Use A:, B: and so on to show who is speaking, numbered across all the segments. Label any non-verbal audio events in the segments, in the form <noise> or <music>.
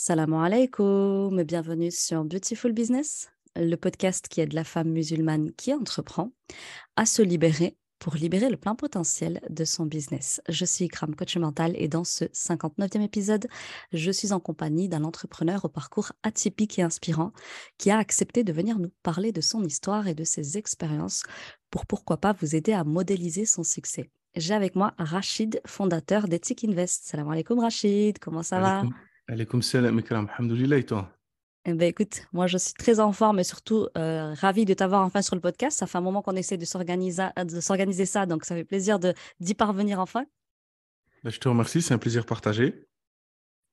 A: Salam alaikum et bienvenue sur Beautiful Business, le podcast qui aide la femme musulmane qui entreprend à se libérer pour libérer le plein potentiel de son business. Je suis Ikram, coach mental, et dans ce 59e épisode, je suis en compagnie d'un entrepreneur au parcours atypique et inspirant qui a accepté de venir nous parler de son histoire et de ses expériences pour pourquoi pas vous aider à modéliser son succès. J'ai avec moi Rachid, fondateur d'Ethic Invest. Salam alaikum Rachid, comment ça va
B: salam, Ikram. et toi
A: eh ben écoute, moi je suis très en forme et surtout ravi euh, ravie de t'avoir enfin sur le podcast. Ça fait un moment qu'on essaie de s'organiser ça, donc ça fait plaisir d'y parvenir enfin.
B: Ben, je te remercie, c'est un plaisir partagé.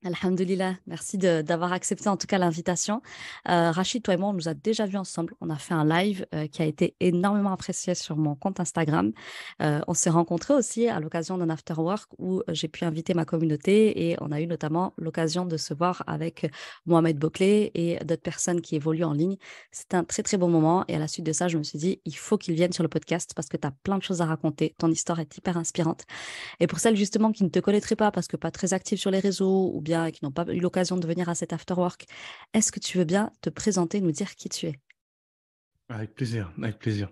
A: Alhamdulillah, merci d'avoir accepté en tout cas l'invitation. Euh, Rachid, toi et moi, on nous a déjà vus ensemble. On a fait un live euh, qui a été énormément apprécié sur mon compte Instagram. Euh, on s'est rencontrés aussi à l'occasion d'un afterwork où j'ai pu inviter ma communauté et on a eu notamment l'occasion de se voir avec Mohamed Boclé et d'autres personnes qui évoluent en ligne. C'est un très très bon moment et à la suite de ça, je me suis dit, il faut qu'ils viennent sur le podcast parce que tu as plein de choses à raconter. Ton histoire est hyper inspirante. Et pour celles justement qui ne te connaîtraient pas parce que pas très active sur les réseaux ou bien et qui n'ont pas eu l'occasion de venir à cet afterwork, est-ce que tu veux bien te présenter, nous dire qui tu es
B: Avec plaisir, avec plaisir.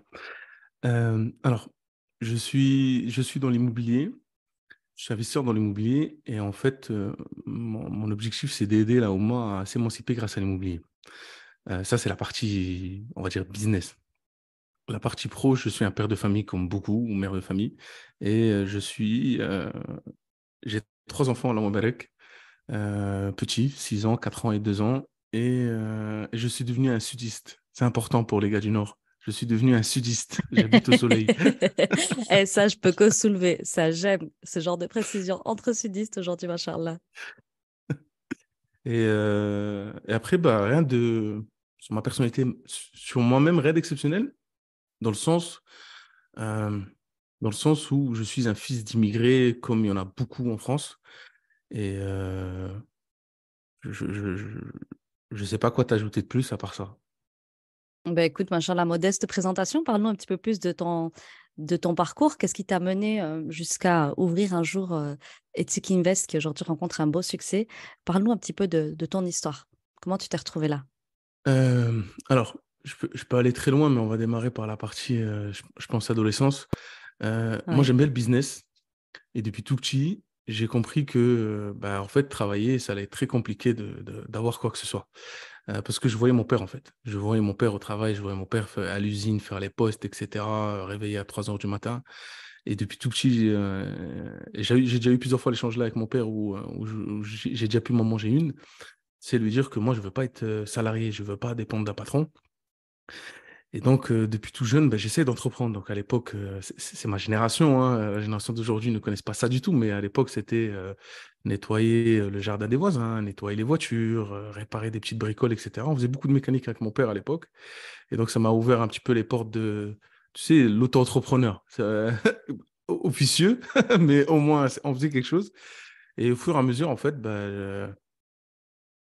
B: Euh, alors, je suis, je suis dans l'immobilier, je suis investisseur dans l'immobilier et en fait, euh, mon, objectif, c'est d'aider la moins à s'émanciper grâce à l'immobilier. Euh, ça, c'est la partie, on va dire, business. La partie pro, je suis un père de famille comme beaucoup, ou mère de famille, et je suis, j'ai trois enfants à la euh, petit, 6 ans, 4 ans et 2 ans. Euh, et, je suis devenu un sudiste. C'est important pour les gars du Nord. Je suis devenu un sudiste. <laughs> J'habite au soleil. et
A: eh, ça, je peux que soulever. Ça, j'aime ce genre de précision entre sudistes aujourd'hui, ma Charla.
B: Euh, et, après, bah, rien de. Sur ma personnalité, sur moi-même, rien d'exceptionnel, dans le sens. dans le sens où je suis un fils d'immigré comme il y en a beaucoup en France. Et euh, je ne sais pas quoi t'ajouter de plus à part ça.
A: Ben écoute, machin, la modeste présentation, parlons un petit peu plus de ton, de ton parcours. Qu'est-ce qui t'a mené euh, jusqu'à ouvrir un jour euh, Ethic Invest, qui aujourd'hui rencontre un beau succès Parle-nous un petit peu de, de, ton histoire. Comment tu t'es retrouvé là
B: Alors, je peux, je peux, aller très loin, mais on va démarrer par la partie, je, pense, adolescence. Moi, j'aimais le business. Et depuis tout petit, j'ai compris que, bah, en fait, travailler, ça allait être très compliqué d'avoir quoi que ce soit. parce que je voyais mon père, en fait. Je voyais mon père au travail, je voyais mon père à l'usine, faire les postes, etc., réveiller à 3 heures du matin. Et depuis tout petit, j'ai déjà eu plusieurs fois l'échange là avec mon père où, où j'ai déjà pu m'en manger une. C'est lui dire que moi, je ne veux pas être salarié, je ne veux pas dépendre d'un patron. Et donc, euh, depuis tout jeune, ben, j'essaie d'entreprendre. Donc, à l'époque, euh, c'est ma génération. Hein. La génération d'aujourd'hui ne connaissent pas ça du tout, mais à l'époque, c'était euh, nettoyer le jardin des voisins, nettoyer les voitures, réparer des petites bricoles, etc. On faisait beaucoup de mécanique avec mon père à l'époque. Et donc, ça m'a ouvert un petit peu les portes de, tu sais, l'auto-entrepreneur. officieux, <laughs> <laughs> mais au moins, on faisait quelque chose. Et au fur et à mesure, en fait, bah,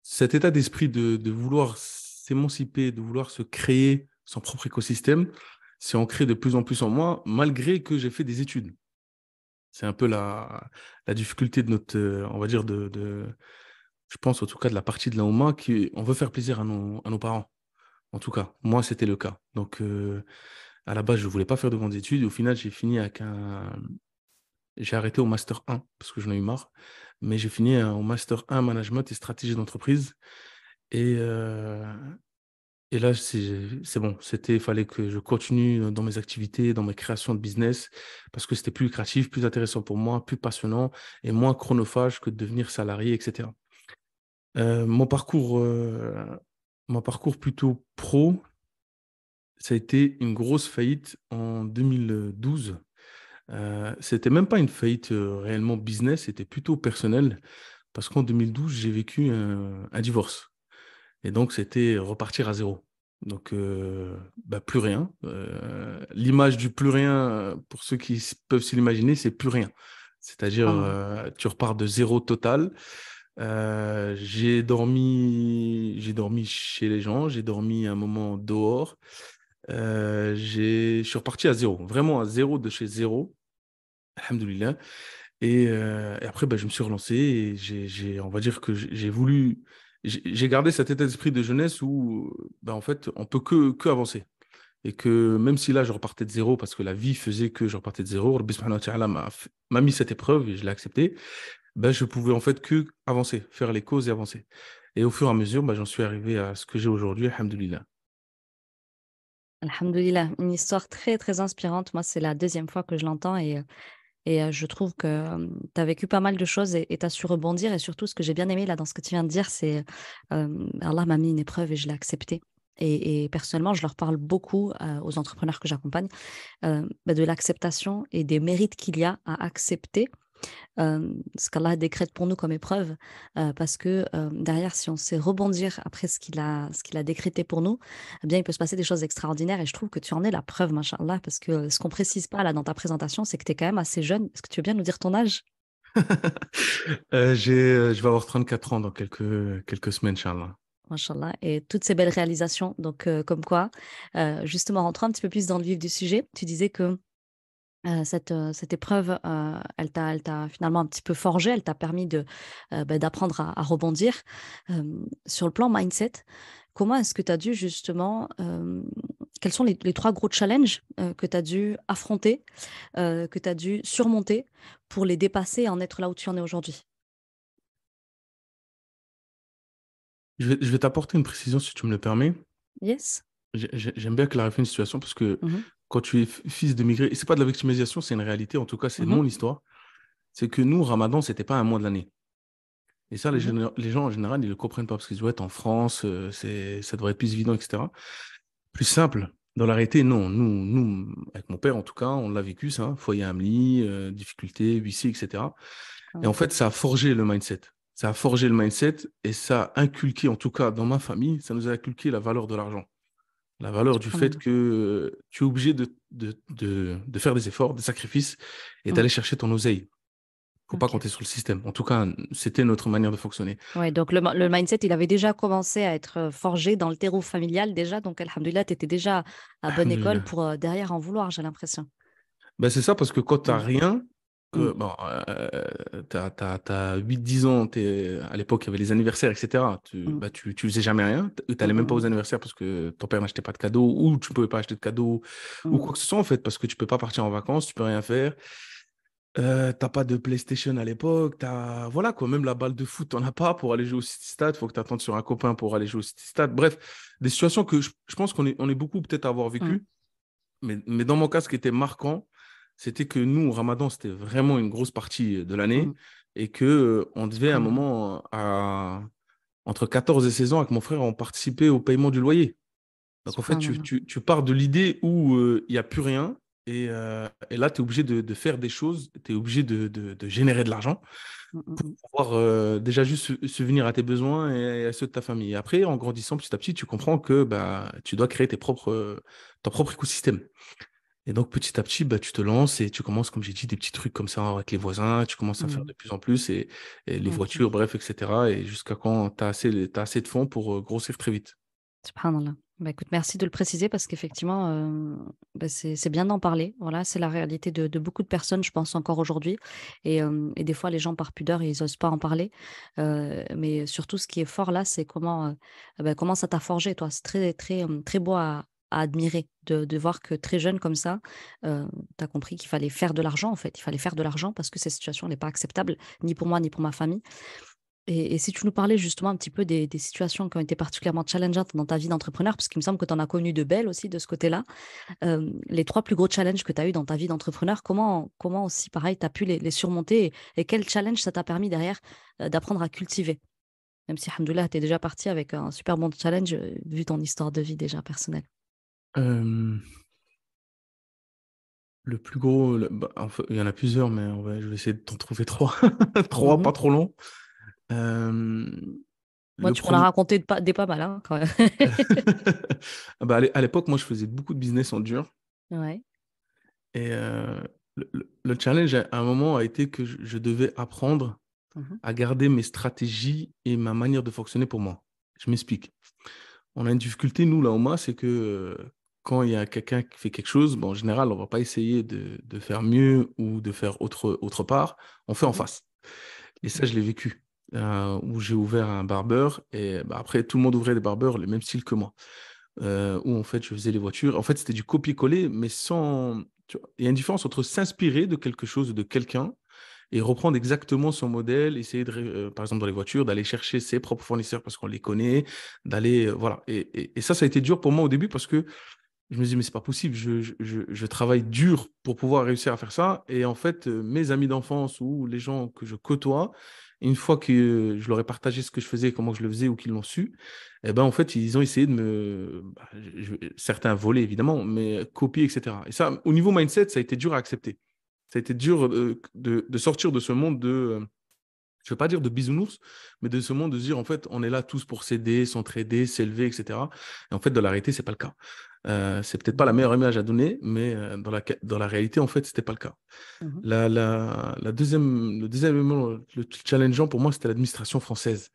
B: cet état d'esprit de, de vouloir s'émanciper, de vouloir se créer son propre écosystème, s'est ancré de plus en plus en moi, malgré que j'ai fait des études. C'est un peu la, difficulté de notre, euh, on va dire, de, je pense en tout cas de la partie de la Oma, qui on veut faire plaisir à nos, parents. En tout cas, moi, c'était le cas. Donc, euh, à la base, je ne voulais pas faire de grandes études. au final, j'ai fini avec un. J'ai arrêté au Master 1 parce que j'en ai eu marre. Mais j'ai fini euh, au Master 1 Management et Stratégie d'entreprise. Et, et là, c'est bon. C'était, fallait que je continue dans mes activités, dans mes créations de business, parce que c'était plus créatif, plus intéressant pour moi, plus passionnant et moins chronophage que de devenir salarié, etc. Euh, mon parcours, mon parcours plutôt pro, ça a été une grosse faillite en 2012. Euh, c'était même pas une faillite réellement business, c'était plutôt personnel, parce qu'en 2012 j'ai vécu un divorce. Et donc, c'était repartir à zéro. Donc, euh, bah, plus rien. Euh, l'image du plus rien, euh, pour ceux qui peuvent s'y l'imaginer, c'est plus rien. C'est-à-dire, ah. tu repars de zéro total. j'ai dormi, j'ai dormi chez les gens, j'ai dormi un moment dehors. je suis reparti à zéro, vraiment à zéro de chez zéro. Alhamdulillah. Et, après, bah, je me suis relancé et j'ai, on va dire que j'ai voulu j'ai gardé cet état d'esprit de jeunesse où, ben, en fait, on peut que, que avancer. Et que même si là, je repartais de zéro parce que la vie faisait que je repartais de zéro, Rabbi m'a mis cette épreuve et je l'ai acceptée, ben, je pouvais en fait que avancer, faire les causes et avancer. Et au fur et à mesure, ben, j'en suis arrivé à ce que j'ai aujourd'hui, Alhamdulillah.
A: Alhamdulillah, une histoire très très inspirante. Moi, c'est la deuxième fois que je l'entends et euh, et je trouve que tu as vécu pas mal de choses et tu as su rebondir. Et surtout, ce que j'ai bien aimé là dans ce que tu viens de dire, c'est Allah m'a mis une épreuve et je l'ai acceptée. Et, personnellement, je leur parle beaucoup aux entrepreneurs que j'accompagne bah, de l'acceptation et des mérites qu'il y a à accepter ce qu'Allah décrète pour nous comme épreuve, parce que derrière, si on sait rebondir après ce qu'il a, ce qu'il a décrété pour nous, eh bien, il peut se passer des choses extraordinaires. Et je trouve que tu en es la preuve, machallah, parce que ce qu'on précise pas là dans ta présentation, c'est que tu es quand même assez jeune. Est-ce que tu veux bien nous dire ton âge
B: <laughs> euh, Je vais avoir 34 ans dans quelques, quelques semaines,
A: Inch'Allah. et toutes ces belles réalisations. Donc, comme quoi, justement, rentrant un petit peu plus dans le vif du sujet, tu disais que euh, cette, euh, cette, épreuve, euh, elle t'a finalement un petit peu forgé, elle t'a permis bah, d'apprendre à, rebondir. sur le plan mindset, comment est-ce que tu as dû justement, quels sont les, trois gros challenges que tu as dû affronter, que tu as dû surmonter pour les dépasser et en être là où tu en es aujourd'hui
B: Je vais, je vais t'apporter une précision si tu me le permets. Yes. J'aime bien clarifier une situation parce que mmh quand tu es fils de migré, c'est pas de la victimisation, c'est une réalité, en tout cas, c'est mm-hmm. mon histoire. C'est que nous, Ramadan, c'était pas un mois de l'année. Et ça, les, mm-hmm. gens en général, ils le comprennent pas parce qu'ils disent, ouais, en France, euh, c'est, ça devrait être plus évident, etc. Plus simple. Dans l'arrêté, non. Nous, nous, avec mon père, en tout cas, on l'a vécu, ça. Foyer à lit, difficulté, difficultés, huissier, etc. Ah et en fait, ça a forgé le mindset. Ça a forgé le mindset et ça a inculqué, en tout cas, dans ma famille, ça nous a inculqué la valeur de l'argent. La valeur du fait que tu es obligé de, de, faire des efforts, des sacrifices et d'aller chercher ton oseille. Il ne faut pas compter sur le système. En tout cas, c'était notre manière de fonctionner.
A: Oui, donc le, mindset, il avait déjà commencé à être forgé dans le terreau familial déjà. Donc, Alhamdulillah, tu étais déjà à <laughs> bonne école pour derrière en vouloir, j'ai l'impression.
B: Ben, c'est ça, parce que quand tu n'as rien, que, mm. bon, euh, t'as, 8-10 ans, à l'époque, il y avait les anniversaires, etc. Tu, mm. bah, tu, tu faisais jamais rien. Euh, t'allais n'allais même pas mm. aux anniversaires parce que ton père n'achetait pas de cadeaux ou tu pouvais pas acheter de cadeaux ou quoi que ce soit, en fait, parce que tu peux pas partir en vacances, tu peux rien faire. Euh, t'as pas de PlayStation à l'époque, t'as... voilà quoi, même la balle de foot, on as pas pour aller jouer au City Stade, faut que tu attentes sur un copain pour aller jouer au City Stade. Bref, des situations que je, je pense qu'on est, on est beaucoup peut-être à avoir vécu, mais, mais, dans mon cas, ce qui était marquant, c'était que nous, Ramadan, c'était vraiment une grosse partie euh, de l'année mmh. et que euh, on devait à un mmh. moment, à, entre 14 et 16 ans, avec mon frère, on participait au paiement du loyer. Donc en fait, tu, pars de l'idée où euh, il y n'y a plus rien et, là, tu es obligé de, faire des choses, tu es obligé de, générer de l'argent mmh, pour pouvoir déjà juste subvenir à tes besoins et, à ceux de ta famille. après, en grandissant petit à petit, tu comprends que bah, tu dois créer tes propres, ton propre écosystème. Et donc, petit à petit, bah, tu te lances et tu commences, comme j'ai dit, des petits trucs comme ça hein, avec les voisins, tu commences à faire mmh. de plus en plus et, les voitures, bref, etc. Et jusqu'à quand tu as assez, assez de fonds pour grossir très vite.
A: Subhanallah. Bah écoute, merci de le préciser parce qu'effectivement, bah, c'est bien d'en parler. Voilà, c'est la réalité de, beaucoup de personnes, je pense, encore aujourd'hui. Et, et, des fois, les gens, par pudeur, ils n'osent pas en parler. mais surtout, ce qui est fort là, c'est comment, bah, comment ça t'a forgé, toi. C'est très, très, très beau à, à admirer de, voir que très jeune comme ça, euh, tu as compris qu'il fallait faire de l'argent en fait. Il fallait faire de l'argent parce que cette situation n'est pas acceptable ni pour moi ni pour ma famille. Et, si tu nous parlais justement un petit peu des, situations qui ont été particulièrement challengeantes dans ta vie d'entrepreneur, parce qu'il me semble que tu en as connu de belles aussi de ce côté-là, euh, les trois plus gros challenges que tu as eu dans ta vie d'entrepreneur, comment, comment aussi pareil tu as pu les, surmonter et, quel challenge ça t'a permis derrière euh, d'apprendre à cultiver même si, alhamdoulilah, tu es déjà parti avec un super bon challenge, euh, vu ton histoire de vie déjà personnelle.
B: Euh, le plus gros, bah, il y en a plusieurs, mais je vais essayer de t'en trouver trois. <laughs> trois, mhm. pas trop long. Euh, moi, tu pourras raconter
A: raconté pas, des pas mal, hein, <laughs>
B: bah, à l'époque, moi, je faisais beaucoup de business en dur. Ouais. Et euh, le, challenge, à un moment, a été que je, devais apprendre mhm. à garder mes stratégies et ma manière de fonctionner pour moi. Je m'explique. On a une difficulté, nous, là, au MA, c'est que quand il y a quelqu'un qui fait quelque chose, bon, en général, on ne va pas essayer de, faire mieux ou de faire autre, autre part. On fait en mmh. face. Et ça, je l'ai vécu. Euh, où j'ai ouvert un barbeur et bah, après, tout le monde ouvrait des barbeurs, le même style que moi. Euh, où en fait, je faisais les voitures. En fait, c'était du copier-coller, mais sans. il y a une différence entre s'inspirer de quelque chose, de quelqu'un, et reprendre exactement son modèle, essayer de, euh, par exemple dans les voitures, d'aller chercher ses propres fournisseurs parce qu'on les connaît, d'aller, voilà. et, ça, ça a été dur pour moi au début parce que je me dis, mais c'est pas possible, je, travaille dur pour pouvoir réussir à faire ça. Et en fait, euh, mes amis d'enfance ou les gens que je côtoie, une fois que je leur ai partagé ce que je faisais, comment je le faisais ou qu'ils l'ont su, eh ben, en fait, ils ont essayé de me. Bah, certains voler, évidemment, mais copier, etc. Et ça, au niveau mindset, ça a été dur à accepter. Ça a été dur euh, de, de sortir de ce monde de euh, je ne veux pas dire de bisounours, mais de ce monde de dire, en fait, on est là tous pour s'aider, s'entraider, s'élever, etc. Et en fait, dans la réalité, ce n'est pas le cas. Ce euh, c'est peut-être pas la meilleure image à donner, mais euh, dans, la, dans la réalité, en fait, ce n'était pas le cas. Mmh la, deuxième, le deuxième élément, le challengeant pour moi, c'était l'administration française.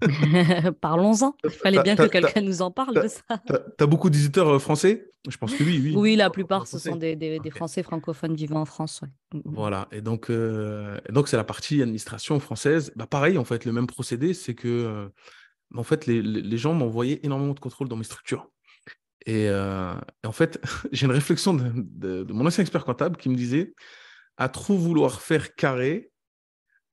A: <laughs> Parlons-en. Il fallait bien que quelqu'un nous en parle de ça.
B: Tu as beaucoup d'éditeurs euh, français Je pense que oui. Oui, oui
A: la plupart, ce sont des, des, Français francophones vivant en France.
B: Voilà. Et donc, euh, donc c'est la partie administration française. Bah, pareil, en fait, le même procédé, c'est que euh, en fait, les, les gens m'envoyaient énormément de contrôles dans mes structures. Et, en fait, <laughs> j'ai une réflexion de, mon ancien expert comptable qui me disait à trop vouloir faire carré,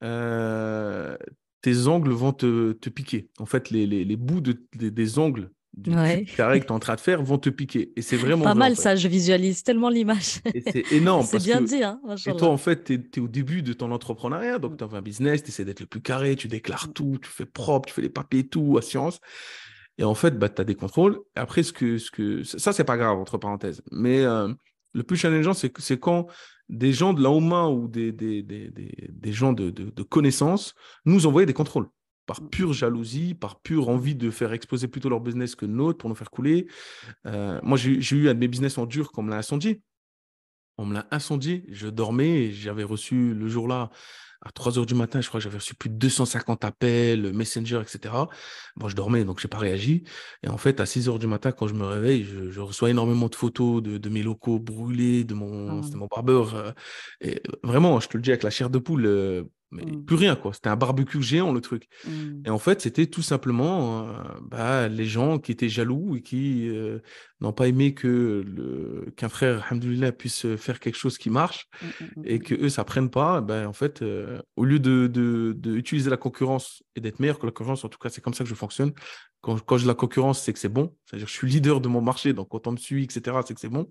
B: euh, tes ongles vont te, piquer. En fait, les, les, bouts des, ongles du carré que tu es en train de faire vont te piquer. Et c'est vraiment. Pas mal ça,
A: je visualise tellement l'image. c'est énorme. <laughs> c'est bien dit. Hein, et toi, en
B: fait, tu es, au début de ton entrepreneuriat. Donc, tu as un business, tu essaies d'être le plus carré, tu déclares mm. tout, tu fais propre, tu fais les papiers, tout, à science. Et en fait, bah, tu as des contrôles. Après, ce que, ce que... ça, c'est pas grave, entre parenthèses. Mais. Euh, le plus challengeant, c'est quand des gens de la main ou des, des, des, des gens de, de, nous envoyaient des contrôles par pure jalousie, par pure envie de faire exploser plutôt leur business que notre pour nous faire couler. Euh, moi, j'ai eu un de mes business en dur qu'on me l'a incendié. On me l'a incendié. Je dormais et j'avais reçu le jour-là à 3 heures du matin, je crois que j'avais reçu plus de 250 appels, euh, Messenger, etc. Bon, je dormais, donc je n'ai pas réagi. Et en fait, à 6 heures du matin, quand je me réveille, je, reçois énormément de photos de, mes locaux brûlés, de mon, ah. mon barbeur. Euh, et euh, vraiment, je te le dis avec la chair de poule, mais mmh. plus rien quoi. C'était un barbecue géant le truc. Mmh. Et en fait, c'était tout simplement euh, bah, les gens qui étaient jaloux et qui euh, n'ont pas aimé que qu'un frère alhamdoulilah puisse faire quelque chose qui marche mmh, et que eux ça prenne pas. ben en fait, euh, au lieu de, utiliser la concurrence et d'être meilleur que la concurrence, en tout cas c'est comme ça que je fonctionne. Quand, quand je la concurrence, c'est que c'est bon. C'est-à-dire je suis leader de mon marché, donc quand on me suit, etc., c'est que c'est bon.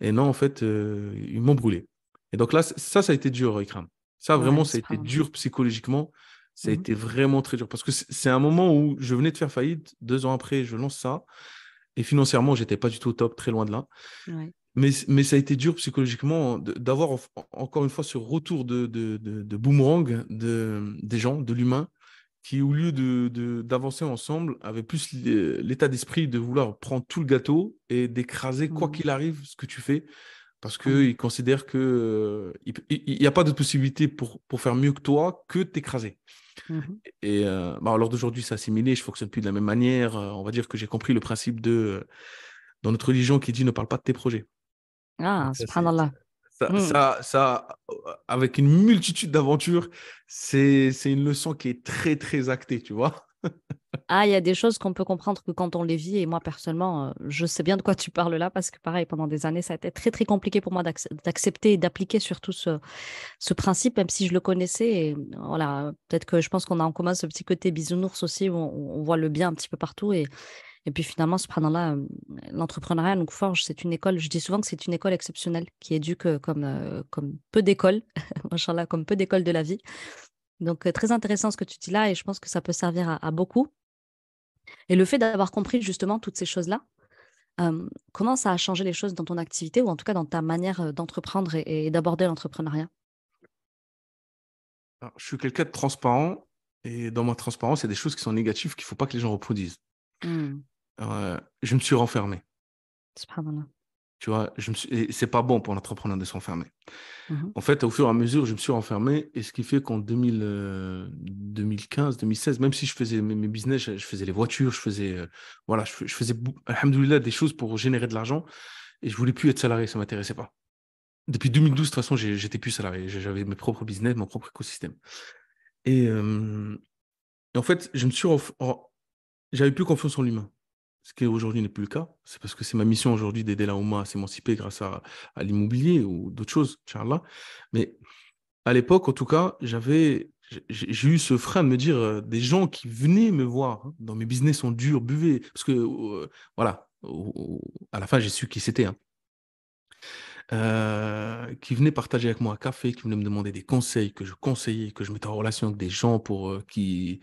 B: Et non, en fait, ils m'ont brûlé. Et donc là, ça, ça a été dur, Ikram. Ça, vraiment, ça a été dur psychologiquement. Ça a mmh été vraiment très dur. Parce que c'est un moment où je venais de faire faillite. Deux ans après, je lance ça. Et financièrement, j'étais pas du tout au top, très loin de là. Mais, mais, ça a été dur psychologiquement d'avoir encore une fois ce retour de, de, de boomerang des gens, de l'humain, qui au lieu d'avancer ensemble, avait plus l'état d'esprit de vouloir prendre tout le gâteau et d'écraser quoi mmh. qu'il arrive ce que tu fais. Parce qu'ils mmh. considèrent qu'il n'y euh, a pas d'autre possibilité pour, faire mieux que toi que t'écraser. Mmh et à euh, bah, alors d'aujourd'hui, c'est assimilé, je fonctionne plus de la même manière. Euh, on va dire que j'ai compris le principe de dans notre religion qui dit ne parle pas de tes projets.
A: Ah, ah subhanallah.
B: Ça, mmh. ça, avec une multitude d'aventures, c'est une leçon qui est très, très actée, tu vois
A: ah, il y a des choses qu'on peut comprendre que quand on les vit, et moi personnellement, euh, je sais bien de quoi tu parles là, parce que pareil, pendant des années, ça a été très très compliqué pour moi d'accepter et d'appliquer surtout ce, principe, même si je le connaissais. Et voilà, peut-être que je pense qu'on a en commun ce petit côté bisounours aussi, où on, voit le bien un petit peu partout. Et, puis finalement, ce là euh, l'entrepreneuriat, nous Forge, c'est une école, je dis souvent que c'est une école exceptionnelle qui éduque comme, euh, comme peu d'écoles, <laughs> comme peu d'écoles de la vie. Donc, euh, très intéressant ce que tu dis là et je pense que ça peut servir à, beaucoup. Et le fait d'avoir compris justement toutes ces choses-là, euh, comment ça a changé les choses dans ton activité ou en tout cas dans ta manière euh, d'entreprendre et, d'aborder l'entrepreneuriat
B: Je suis quelqu'un de transparent et dans ma transparence, il y a des choses qui sont négatives qu'il ne faut pas que les gens reproduisent. Hmm. je me suis renfermé. Tu vois, je me suis... c'est pas bon pour l'entrepreneur de s'enfermer. Mhm. En fait, au fur et à mesure, je me suis renfermé. Et ce qui fait qu'en 2015, 2016, euh, même si je faisais mes, business, je, faisais les voitures, je faisais, euh, voilà, je, faisais, alhamdoulilah, des choses pour générer de l'argent. Et je voulais plus être salarié, ça m'intéressait pas. Depuis 2012, de toute façon, j'étais plus salarié. J'avais mes propres business, mon propre écosystème. Et, euh, et en fait, je me suis, j'avais plus confiance en l'humain ce qui aujourd'hui n'est plus le cas. C'est parce que c'est ma mission aujourd'hui d'aider la Ouma à s'émanciper grâce à, l'immobilier ou d'autres choses, Inch'Allah. Mais à l'époque, en tout cas, j'avais, j'ai eu ce frein de me dire euh, des gens qui venaient me voir hein, dans mes business sont durs, buvaient. Parce que, euh, voilà, à la fin, j'ai su qui c'était. Hein. Euh, qui venaient partager avec moi un café, qui venaient me demander des conseils, que je conseillais, que je mettais en relation avec des gens pour qui,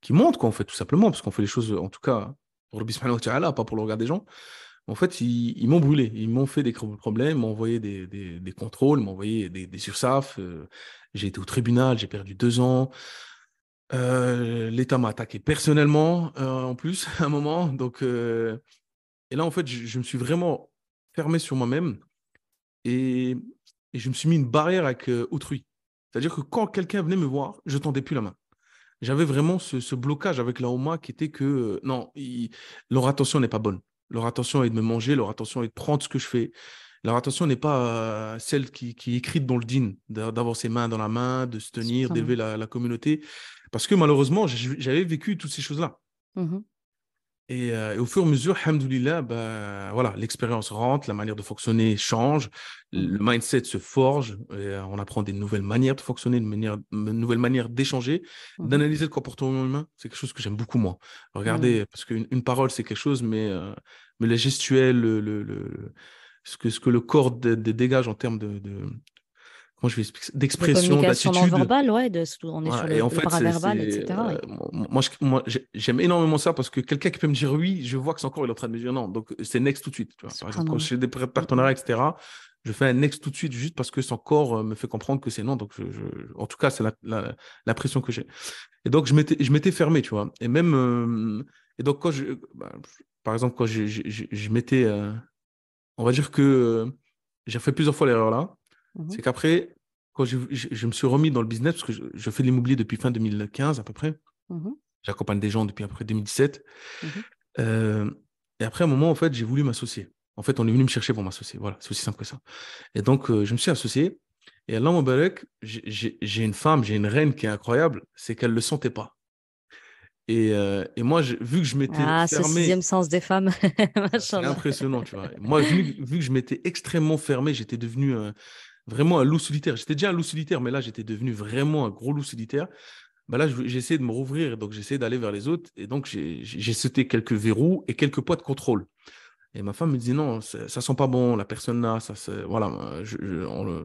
B: qui montrent, quoi, en fait, tout simplement, parce qu'on fait les choses, en tout cas, Rabbi tu pas pour le regard des gens. En fait, ils, m'ont brûlé, ils m'ont fait des problèmes, m'ont envoyé des, des, des contrôles, m'ont envoyé des, sursafs. Euh, j'ai été au tribunal, j'ai perdu deux ans. Euh, L'État m'a attaqué personnellement, euh, en plus, <laughs> à un moment. Donc, et là, en fait, je, me suis vraiment fermé sur moi-même et, et, je me suis mis une barrière avec autrui. C'est-à-dire que quand quelqu'un venait me voir, je tendais plus la main j'avais vraiment ce, blocage avec la Oma qui était que euh, non, leur attention n'est pas bonne. Leur attention est de me manger, leur attention est de prendre ce que je fais. Leur attention n'est pas euh, celle qui, est écrite dans le din, d'avoir ses mains dans la main, de se tenir, d'élever hein. la, communauté. Parce que malheureusement, j'avais vécu toutes ces choses-là. Mmh euh, et, au fur et à mesure, hamdoulillah, ben bah, voilà, l'expérience rentre, la manière de fonctionner change, mmh. le mindset se forge, euh, on apprend des nouvelles manières de fonctionner, de, manière, nouvelles manières d'échanger, mmh. d'analyser le comportement humain. C'est quelque chose que j'aime beaucoup, moi. Regardez, mmh. parce qu'une parole, c'est quelque chose, mais, les euh, mais le, le, ce, que, ce que le corps dégage en termes de, moi, je vais d'expression, d'attitude. verbale, ouais, on est sur le, etc. Euh, moi, j'aime énormément ça parce que quelqu'un qui peut me dire oui, je vois que son corps il est en train de me dire non. Donc, c'est next tout de suite. Tu vois. Par exemple, quand j'ai des partenariats, etc., je fais un next tout de suite juste parce que son corps euh, me fait comprendre que c'est non. Donc, je, en tout cas, c'est l'impression la, la, que j'ai. Et donc, je m'étais fermé, tu vois. Et même, euh, et donc, quand je, bah, par exemple, quand je, je m'étais, on va dire que j'ai fait plusieurs fois l'erreur là. Mmh c'est qu'après, quand je, je, me suis remis dans le business, parce que je, fais de l'immobilier depuis fin 2015 à peu près, mmh j'accompagne des gens depuis après 2017. Mmh euh, et après, à un moment, en fait, j'ai voulu m'associer. En fait, on est venu me chercher pour m'associer. Voilà, c'est aussi simple que ça. Et donc, euh, je me suis associé. Et mon Mubarak, j'ai une femme, j'ai une reine qui est incroyable, c'est qu'elle ne le sentait pas. Et, euh, et moi, vu que je m'étais ah, c'est ce sixième
A: sens des femmes. <laughs>
B: c'est impressionnant, tu vois. Moi, vu, vu que je m'étais extrêmement fermé, j'étais devenu vraiment un loup solitaire. J'étais déjà un loup solitaire, mais là, j'étais devenu vraiment un gros loup solitaire. Bah là, essayé de me rouvrir, donc j'essaie d'aller vers les autres. Et donc, j'ai sauté quelques verrous et quelques poids de contrôle. Et ma femme me dit non, ça, ne sent pas bon, la personne là, ça, voilà,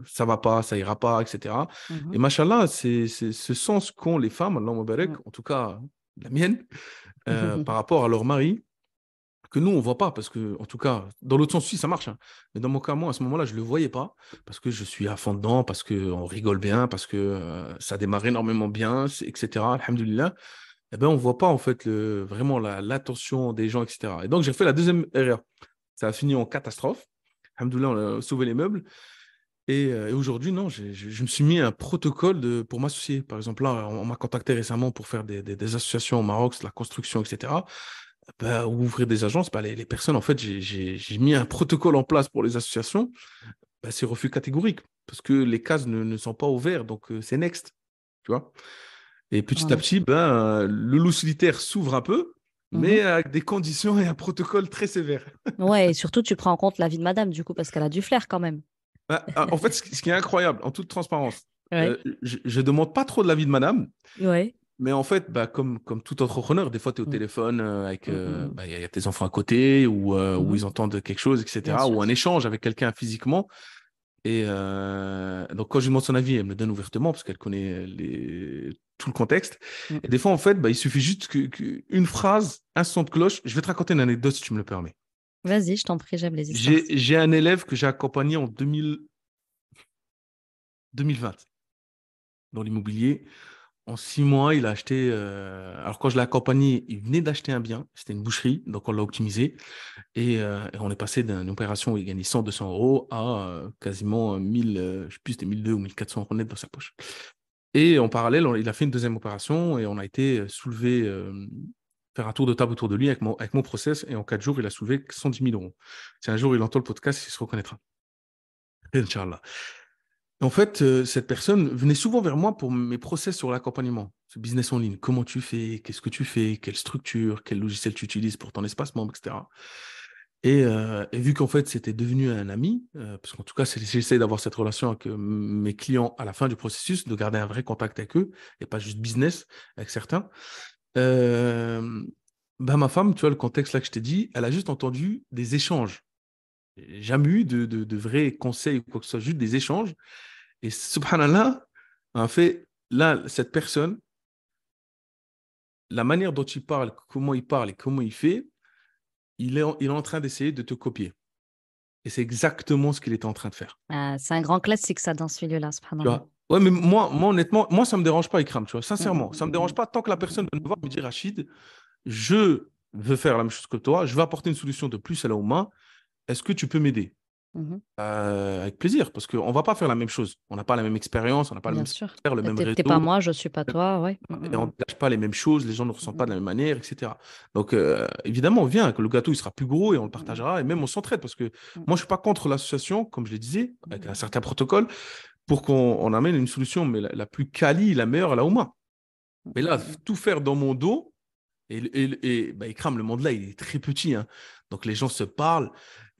B: ça va pas, ça ira pas, etc. Mhm. Et machallah, c'est ce sens qu'ont les femmes, en tout cas la mienne, euh, <laughs> par rapport à leur mari que nous, on ne voit pas, parce que, en tout cas, dans l'autre sens, aussi, ça marche. Hein. Mais dans mon cas, moi, à ce moment-là, je ne le voyais pas, parce que je suis à fond dedans, parce qu'on rigole bien, parce que euh, ça démarre énormément bien, etc. Alhamdulillah. Eh ben, on ne voit pas, en fait, le, vraiment l'attention des gens, etc. Et donc, j'ai fait la deuxième erreur. Ça a fini en catastrophe. Alhamdulillah, on a sauvé les meubles. Et, euh, aujourd'hui, non, je, me suis mis un protocole de, pour m'associer. Par exemple, là, on, m'a contacté récemment pour faire des, associations au Maroc, la construction, etc. Bah, ouvrir des agences, bah, les, personnes, en fait, j'ai mis un protocole en place pour les associations, bah, c'est refus catégorique, parce que les cases ne, sont pas ouvertes, donc euh, c'est next, tu vois. Et petit à petit, ben, le loup solitaire s'ouvre un peu, mmh mais avec des conditions et un protocole très sévère.
A: <laughs> ouais, et surtout, tu prends en compte la vie de madame, du coup, parce qu'elle a du flair quand même.
B: Ah, en fait, ce qui est incroyable, en toute transparence, euh, je ne demande pas trop de l'avis de madame. Ouais. Mais en fait, bah, comme, comme tout entrepreneur, des fois, tu es au mm. téléphone euh, avec, mm, mm, euh, bah, y a tes enfants à côté ou, euh, où ils entendent quelque chose, etc. ou un échange avec quelqu'un physiquement. Et donc, quand je lui demande son avis, elle me le donne ouvertement parce qu'elle connaît les... tout le contexte. Et des fois, en fait, bah, il suffit juste qu'une phrase, un son de cloche. Je vais te raconter une anecdote si tu me le permets.
A: Vas-y, je t'en prie, j'aime les histoires.
B: J'ai un élève que j'ai accompagné en 2020 dans l'immobilier. En six mois, il a acheté. Euh, alors, quand je l'ai accompagné, il venait d'acheter un bien. C'était une boucherie, donc on l'a optimisé. Et, euh, on est passé d'une opération où il gagnait 100, 200 euros à euh, quasiment quasiment 1000, je sais plus, c'était 1200 ou 1400 euros net dans sa poche. Et en parallèle, il a fait une deuxième opération et on a été soulevé, faire un tour de table autour de lui avec mon, avec mon process. Et en quatre jours, il a soulevé 110 000 euros. Si un jour il entend le podcast, il se reconnaîtra. Inch'Allah. En fait, euh, cette personne venait souvent vers moi pour mes process sur l'accompagnement, ce business en ligne. Comment tu fais Qu'est-ce que tu fais Quelle structure Quel logiciel tu utilises pour ton espace membre, etc. Euh, et, vu qu'en fait, c'était devenu un ami, euh, parce qu'en tout cas, j'essaie d'avoir cette relation avec mes clients à la fin du processus, de garder un vrai contact avec eux et pas juste business avec certains. bah, ma femme, tu vois, le contexte là que je t'ai dit, elle a juste entendu des échanges jamais eu de, vrais conseils ou quoi que ce soit, juste des échanges. Et subhanallah, en fait, là, cette personne, la manière dont il parle, comment il parle et comment il fait, il est en, il est en train d'essayer de te copier. Et c'est exactement ce qu'il était en train de faire.
A: Ah, c'est un grand classique, ça, dans ce milieu-là, subhanallah.
B: Ouais, mais moi, moi, honnêtement, moi, ça ne me dérange pas, Ikram, tu vois, sincèrement. Mm. Ça ne me dérange pas tant que la personne va me voir me dire, Rachid, je veux faire la même chose que toi, je veux apporter une solution de plus à la est-ce que tu peux m'aider mmh euh, avec plaisir, parce qu'on ne va pas faire la même chose. On n'a pas la même expérience, on n'a pas le même sûr. Faire, le même réseau. pas moi,
A: je suis pas toi, on mmh, ne cache
B: mmh. pas les mêmes choses, les gens ne ressentent pas de la même manière, etc. Donc, euh, évidemment, on vient, que le gâteau, il sera plus gros et on le partagera, et même on s'entraide, parce que moi, je ne suis pas contre l'association, comme je le disais, avec un certain protocole, pour qu'on amène une solution mais la, plus quali, la meilleure, là la moins. Mais là, tout faire dans mon dos, et, et, bah, il crame, le monde là, il est très petit. Hein. Donc, les gens se parlent.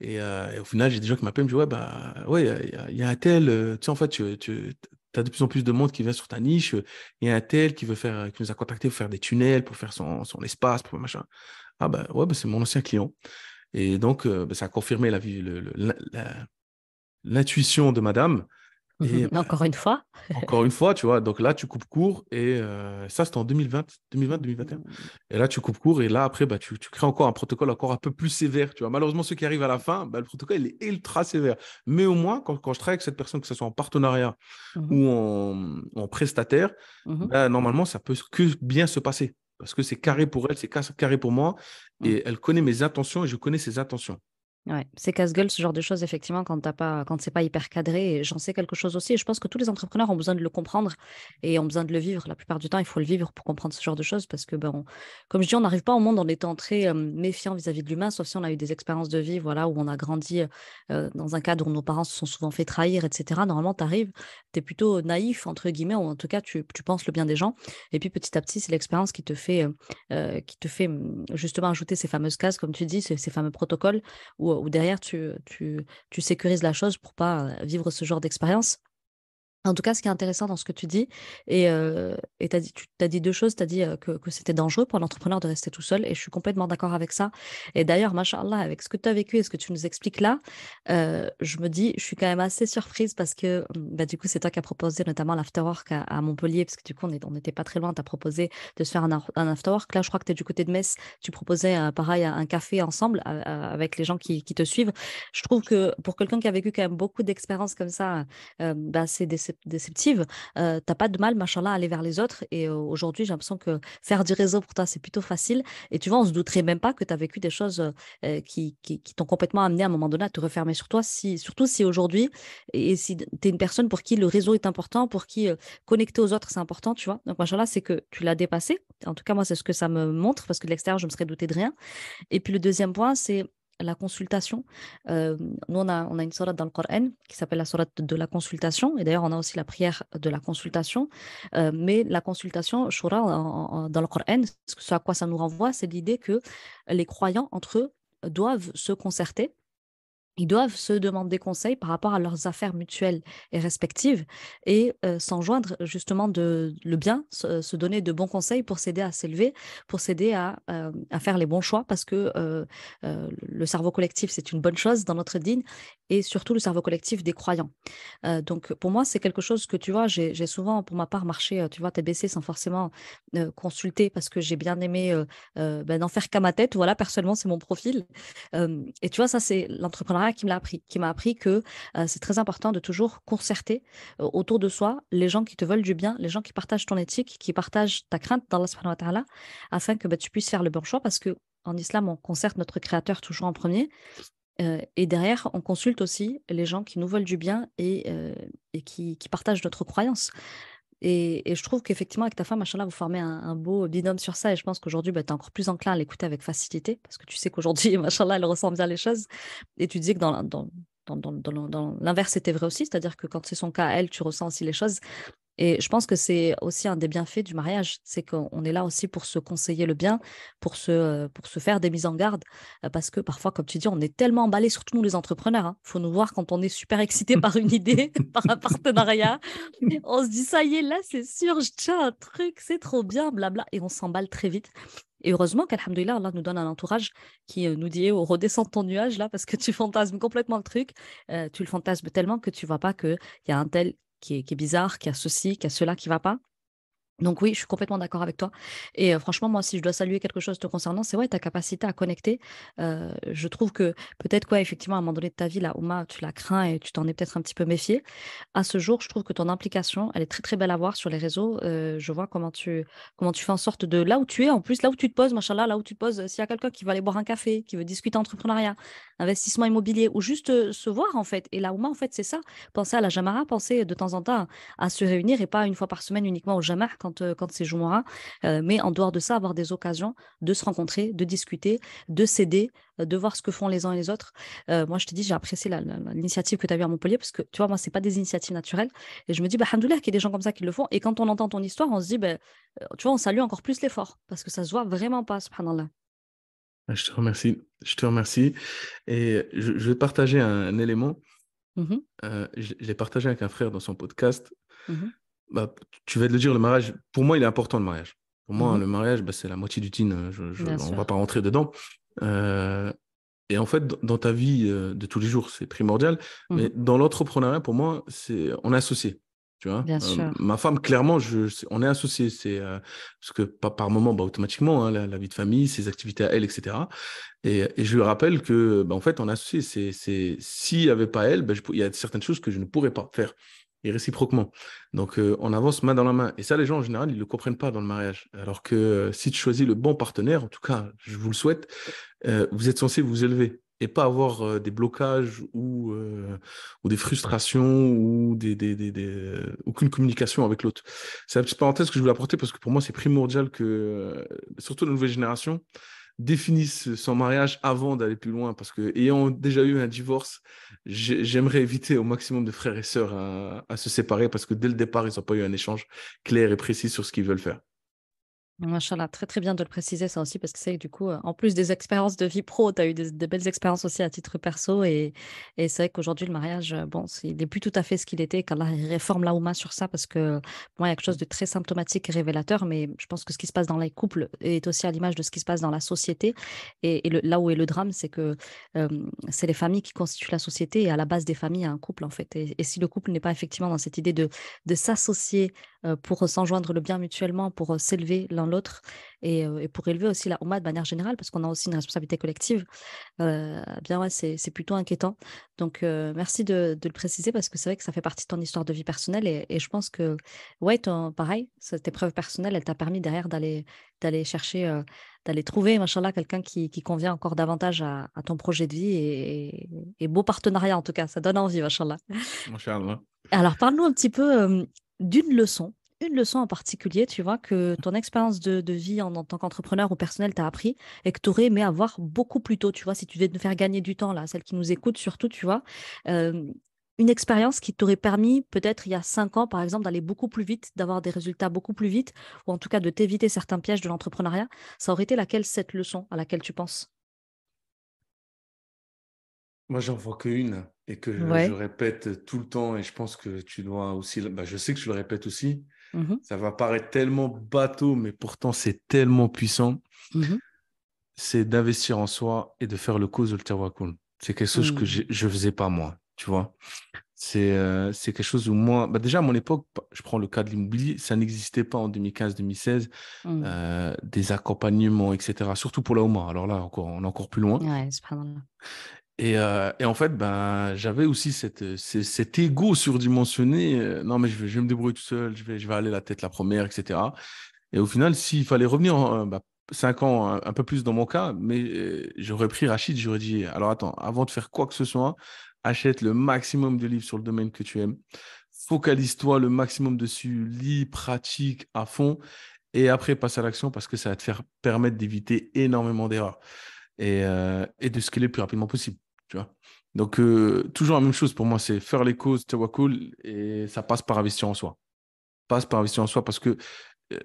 B: Euh, et, au final, j'ai des gens qui m'appellent, me disent Ouais, bah, ouais, il y, a un tel, euh, tu sais, en fait, tu, tu as de plus en plus de monde qui vient sur ta niche. Il y a un tel qui veut faire, euh, qui nous a contacté pour faire des tunnels, pour faire son, son espace, pour machin. Ah, bah, ouais, bah, c'est mon ancien client. Et donc, bah, ça a confirmé la, l'intuition de madame
A: encore une fois.
B: encore une fois, tu vois. Donc là, tu coupes court et euh, ça, c'est en 2020, 2020, 2021. Et là, tu coupes court et là, après, bah, tu, crées encore un protocole encore un peu plus sévère. Tu vois, malheureusement, ceux qui arrivent à la fin, bah, le protocole, il est ultra sévère. Mais au moins, quand, je travaille avec cette personne, que ce soit en partenariat mmh ou en, prestataire, mmh bah, normalement, ça peut que bien se passer parce que c'est carré pour elle, c'est carré pour moi mmh. et elle connaît mes intentions et je connais ses intentions
A: c'est casse-gueule ce genre de choses, effectivement, quand t'as pas, quand c'est pas hyper cadré. Et j'en sais quelque chose aussi. Et je pense que tous les entrepreneurs ont besoin de le comprendre et ont besoin de le vivre. La plupart du temps, il faut le vivre pour comprendre ce genre de choses parce que, ben, comme je dis, on n'arrive pas au monde en étant très euh, méfiant vis-à-vis de l'humain, sauf si on a eu des expériences de vie, voilà, où on a grandi euh, dans un cadre où nos parents se sont souvent fait trahir, etc. Normalement, tu arrives tu es plutôt naïf, entre guillemets, ou en tout cas, tu, penses le bien des gens. Et puis, petit à petit, c'est l'expérience qui te fait, euh, qui te fait mm, justement ajouter ces fameuses cases, comme tu dis, ces, fameux protocoles où ou derrière, tu, tu, tu sécurises la chose pour pas euh, vivre ce genre d'expérience. En tout cas, ce qui est intéressant dans ce que tu dis, et, euh, as dit, tu as dit deux choses, tu as dit euh, que, c'était dangereux pour l'entrepreneur de rester tout seul, et je suis complètement d'accord avec ça. Et d'ailleurs, machallah, avec ce que tu as vécu et ce que tu nous expliques là, euh, je me dis, je suis quand même assez surprise parce que mmh, bah, du coup, c'est toi qui as proposé notamment l'afterwork à, à, Montpellier, parce que du coup, on n'était pas très loin, tu as proposé de se faire un, afterwork. Là, je crois que tu es du côté de Metz, tu proposais euh, pareil un café ensemble avec les gens qui, te suivent. Je trouve que pour quelqu'un qui a vécu quand même beaucoup d'expériences comme ça, bah, c'est des déceptive, euh, t'as pas de mal, machallah, à aller vers les autres. Et aujourd'hui, j'ai l'impression que faire du réseau pour toi, c'est plutôt facile. Et tu vois, on se douterait même pas que tu as vécu des choses euh, qui, t'ont complètement amené à un moment donné à te refermer sur toi, si, surtout si aujourd'hui, et si tu es une personne pour qui le réseau est important, pour qui connecter aux autres, c'est important, tu vois. Donc, machallah, c'est que tu l'as dépassé. En tout cas, moi, c'est ce que ça me montre, parce que de l'extérieur, je me serais douté de rien. Et puis, le deuxième point, c'est la consultation. nous, on a, une sourate dans le Coran qui s'appelle la sourate de la consultation. Et d'ailleurs, on a aussi la prière de la consultation. mais la consultation, shura, dans le Coran, ce à quoi ça nous renvoie, c'est l'idée que les croyants entre eux doivent se concerter ils doivent se demander conseils par rapport à leurs affaires mutuelles et respectives et euh, s'en joindre justement de le bien, se, donner de bons conseils pour s'aider à s'élever, pour s'aider à, euh, faire les bons choix parce que euh, le cerveau collectif, c'est une bonne chose dans notre digne et surtout le cerveau collectif des croyants. donc pour moi, c'est quelque chose que tu vois, j'ai souvent pour ma part marché, tu vois, TBC sans forcément consulter parce que j'ai bien aimé ben, n'en faire qu'à ma tête. Voilà, personnellement, c'est mon profil. et tu vois, ça, c'est l'entrepreneuriat qui appris, qui m'a appris que euh, c'est très important de toujours concerter euh, autour de soi les gens qui te veulent du bien, les gens qui partagent ton éthique, qui partagent ta crainte d'Allah subhanahu wa ta'ala, afin que bah, tu puisses faire le bon choix, parce que en islam, on concerte notre créateur toujours en premier, euh, et derrière, on consulte aussi les gens qui nous veulent du bien et, qui, partagent notre croyance. Et, je trouve qu'effectivement, avec ta femme, machin, là, vous formez un, beau binôme sur ça. Et je pense qu'aujourd'hui, bah, tu es encore plus enclin à l'écouter avec facilité parce que tu sais qu'aujourd'hui, <laughs> machin, là, elle ressent bien les choses. Et tu dis que dans, dans l'inverse, c'était vrai aussi. C'est-à-dire que quand c'est son cas, elle, tu ressens aussi les choses. Et je pense que c'est aussi un des bienfaits du mariage, c'est qu'on est là aussi pour se conseiller le bien, pour se, pour se faire des mises en garde, parce que parfois, comme tu dis, on est tellement emballé, surtout nous les entrepreneurs, hein. faut nous voir quand on est super excité <laughs> par une idée, <laughs> par un partenariat, on se dit ça y est, là c'est sûr, je tiens un truc, c'est trop bien, blabla, et on s'emballe très vite. Et heureusement qu'Alhamdulillah, Allah nous donne un entourage qui nous dit «Eh, oh, redescends ton nuage là parce que tu fantasmes complètement le truc. Euh, tu le fantasmes tellement que tu vois pas qu'il y a un tel qui est, bizarre, qui a ceci, qui a cela qui va pas. Donc oui, je suis complètement d'accord avec toi. Et franchement, moi, si je dois saluer quelque chose te concernant, c'est ouais, ta capacité à connecter. je trouve que peut-être quoi, effectivement, à un moment donné de ta vie, là, Ouma, tu la crains et tu t'en es peut-être un petit peu méfié. À ce jour, je trouve que ton implication, elle est très très belle à voir sur les réseaux. je vois comment tu comment tu fais en sorte de là où tu es, en plus là où tu te poses, machin là, où tu te poses. S'il y a quelqu'un qui veut aller boire un café, qui veut discuter entrepreneuriat, investissement immobilier ou juste se voir en fait. Et là, Ouma, en fait, c'est ça. Penser à la Jamara, penser de temps en temps à se réunir et pas une fois par semaine uniquement au Jamar quand, euh, quand c'est euh, mais en dehors de ça, avoir des occasions de se rencontrer, de discuter, de s'aider, euh, de voir ce que font les uns et les autres. moi, je te dis, j'ai apprécié l'initiative que tu as eue à Montpellier parce que, tu vois, moi, c'est pas des initiatives naturelles. Et je me dis, bah, alhamdoulilah, qu'il y ait des gens comme ça qui le font. Et quand on entend ton histoire, on se dit, bah, tu vois, on salue encore plus l'effort parce que ça se voit vraiment pas, subhanallah.
B: Ah, je te remercie. Je te remercie. Et je, vais partager un, élément.
A: Mm-hmm.
B: je, l'ai partagé avec un frère dans son podcast. Mm-hmm bah, tu vas le dire, le mariage, pour moi, il est important le mariage. Pour moi, mhm. le mariage, bah, c'est la moitié du teen. Euh, on ne va pas rentrer dedans. Euh, et en fait, dans ta vie euh, de tous les jours, c'est primordial. Mhm. Mais dans l'entrepreneuriat, pour moi, c'est on est associé. Tu vois, Bien sûr. ma femme, clairement, je, on est associé. C'est parce que par moment, bah, automatiquement, hein, la, vie de famille, ses activités à elle, etc. Et, je lui rappelle que, bah, en fait, on est associé. C'est, s'il n'y avait pas elle, bah, il y a certaines choses que je ne pourrais pas faire réciproquement. Donc, euh, on avance main dans la main. Et ça, les gens, en général, ils ne le comprennent pas dans le mariage. Alors que euh, si tu choisis le bon partenaire, en tout cas, je vous le souhaite, euh, vous êtes censé vous élever et pas avoir des blocages ou, des frustrations ou des, aucune communication avec l'autre. C'est la petite parenthèse que je voulais apporter parce que pour moi, c'est primordial que, surtout la nouvelle génération, définissent son mariage avant d'aller plus loin, parce que ayant déjà eu un divorce, j'aimerais éviter au maximum de frères et sœurs à, à, se séparer, parce que dès le départ, ils n'ont pas eu un échange clair et précis sur ce qu'ils veulent faire.
A: Inch'Allah, très très bien de le préciser ça aussi parce que c'est du coup, euh, en plus des expériences de vie pro, tu as eu des, belles expériences aussi à titre perso et, et c'est vrai qu'aujourd'hui le mariage, euh, bon, est, il n'est plus tout à fait ce qu'il était, quand la réforme la Ouma sur ça parce que moi il y a quelque chose de très symptomatique et révélateur, mais je pense que ce qui se passe dans les couples est aussi à l'image de ce qui se passe dans la société et, là où est le drame, c'est que c'est les familles qui constituent la société et à la base des familles, il y a un couple en fait et, et si le couple n'est pas effectivement dans cette idée de, de s'associer euh, pour euh, s'enjoindre le bien mutuellement, pour euh, s'élever l'un l'autre et, pour élever aussi la houma de manière générale, parce qu'on a aussi une responsabilité collective, eh bien ouais, c'est plutôt inquiétant. Donc merci de, de, le préciser parce que c'est vrai que ça fait partie de ton histoire de vie personnelle et, je pense que, ouais, ton, pareil, cette épreuve personnelle, elle t'a permis derrière d'aller d'aller chercher, d'aller trouver, machallah, quelqu'un qui, qui, convient encore davantage à, ton projet de vie et, beau partenariat en tout cas, ça donne envie, machallah. Alors parle-nous un petit peu d'une leçon, une leçon en particulier, tu vois, que ton expérience de, vie en, tant qu'entrepreneur ou personnel t'a appris et que tu aurais aimé avoir beaucoup plus tôt, tu vois, si tu devais nous faire gagner du temps, là, celle qui nous écoute surtout, tu vois, euh, une expérience qui t'aurait permis, peut-être il y a cinq ans, par exemple, d'aller beaucoup plus vite, d'avoir des résultats beaucoup plus vite, ou en tout cas de t'éviter certains pièges de l'entrepreneuriat, ça aurait été laquelle cette leçon à laquelle tu penses
B: Moi, j'en vois qu'une et que je répète tout le temps, et je pense que tu dois aussi, bah, je sais que je le répète aussi, mmh ça va paraître tellement bateau, mais pourtant c'est tellement puissant, mmh c'est d'investir en soi et de faire le cause le cool. C'est quelque chose que mmh. je ne faisais pas moi, tu vois. C'est euh, quelque chose où moi, bah, déjà à mon époque, bah, je prends le cas de l'immobilier, ça n'existait pas en 2015-2016, euh, des accompagnements, etc., surtout pour la Houma. Alors là, encore, on est encore plus loin. Ouais, euh, et, en fait, ben, j'avais aussi cette, cet ego surdimensionné. Euh, non, mais je vais, je me débrouiller tout seul, je vais, je vais aller la tête la première, etc. Et au final, s'il fallait revenir euh, bah, cinq ans, un, peu plus dans mon cas, mais j'aurais pris Rachid, j'aurais dit alors attends, avant de faire quoi que ce soit, achète le maximum de livres sur le domaine que tu aimes, focalise-toi le maximum dessus, lis, pratique à fond, et après passe à l'action parce que ça va te faire permettre d'éviter énormément d'erreurs. Et, et de scaler le plus rapidement possible. Tu vois Donc, euh, toujours la même chose pour moi, c'est faire les causes, cool et ça passe par investir en soi. Passe par investir en soi parce que euh,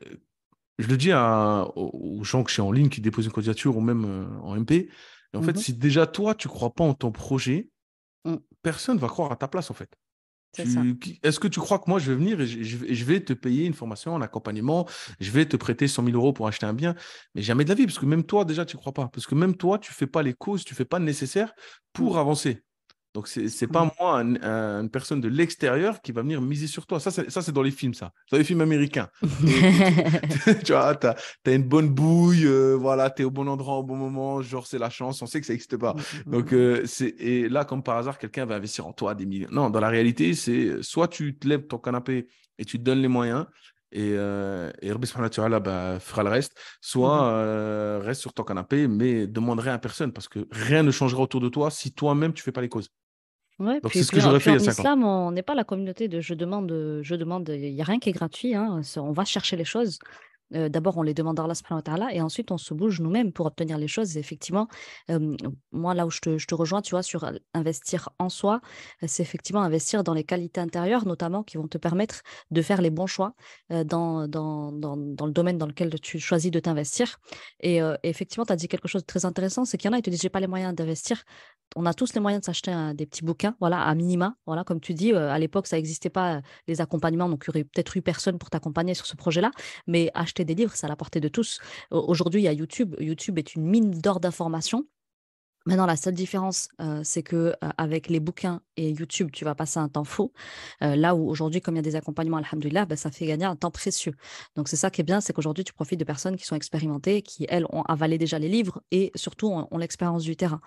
B: je le dis aux gens que je suis en ligne qui déposent une candidature ou même euh, en MP. Et en fait, mhm. si déjà toi, tu crois pas en ton projet, personne mm. personne va croire à ta place, en fait. Est-ce que tu crois que moi, je vais venir et je, vais te payer une formation, en accompagnement, je vais te prêter 100 000 euros pour acheter un bien Mais jamais de la vie, parce que même toi, déjà, tu ne crois pas. Parce que même toi, tu fais pas les causes, tu fais pas le nécessaire pour mm. avancer. Donc, ce n'est pas moi, une personne de l'extérieur, qui va venir miser sur toi. Ça, c'est dans les films, ça. Dans les films américains. <laughs> <laughs> tu vois, tu as, une bonne bouille, euh, voilà, tu es au bon endroit au bon moment, genre, c'est la chance, on sait que ça n'existe pas. Mm, mm, Donc, mm. Euh, c'est et là, comme par hasard, quelqu'un va investir en toi des millions. Non, dans la réalité, c'est soit tu te lèves ton canapé et tu te donnes les moyens, et, euh, et Rabbi ah bah, fera le reste, soit mm-hmm. euh, reste sur ton canapé, mais demande rien à personne parce que rien ne changera autour de toi si toi-même tu fais pas les causes.
A: Ouais, Donc, c'est ce que on n'est pas la communauté de je demande, je demande, il n'y a rien qui est gratuit. Hein, on va chercher les choses d'abord, on les demande à Allah et ensuite, on se bouge nous-mêmes pour obtenir les choses. effectivement, moi, là où je te, rejoins, tu vois, sur investir en soi, c'est effectivement investir dans les qualités intérieures, notamment, qui vont te permettre de faire les bons choix dans, dans, dans, dans, le domaine dans lequel tu choisis de t'investir. Et effectivement, tu as dit quelque chose de très intéressant, c'est qu'il y en a, qui te disent, j'ai pas les moyens d'investir on a tous les moyens de s'acheter des petits bouquins, voilà, à minima. Voilà, comme tu dis, à l'époque, ça n'existait pas les accompagnements, donc il y aurait peut-être eu personne pour t'accompagner sur ce projet-là. Mais acheter des livres, c'est à la portée de tous. Aujourd'hui, il y a YouTube. YouTube est une mine d'or d'informations. Maintenant, la seule différence, c'est que avec les bouquins et YouTube, tu vas passer un temps faux. là où aujourd'hui, comme il y a des accompagnements, alhamdulillah, ben, bah, ça fait gagner un temps précieux. Donc, c'est ça qui est bien, c'est qu'aujourd'hui, tu profites de personnes qui sont expérimentées, qui, elles, ont avalé déjà les livres et surtout ont, l'expérience du terrain.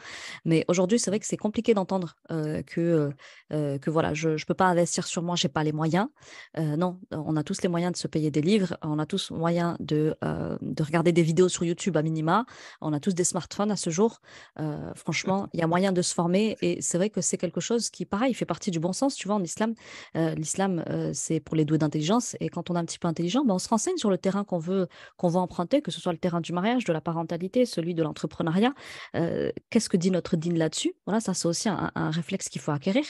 A: Mais aujourd'hui, c'est vrai que c'est compliqué d'entendre que, que voilà, je ne peux pas investir sur moi, je n'ai pas les moyens. non, on a tous les moyens de se payer des livres, on a tous les de, de regarder des vidéos sur YouTube à minima, on a tous des smartphones à ce jour franchement, il y a moyen de se former et c'est vrai que c'est quelque chose qui, pareil, fait partie du bon sens. Tu vois, en islam, euh, l'islam, euh, c'est pour les doués d'intelligence et quand on est un petit peu intelligent, ben, on se renseigne sur le terrain qu'on veut, qu'on veut emprunter, que ce soit le terrain du mariage, de la parentalité, celui de l'entrepreneuriat. Euh, qu'est-ce que dit notre dîne là-dessus Voilà, ça c'est aussi un, réflexe qu'il faut acquérir.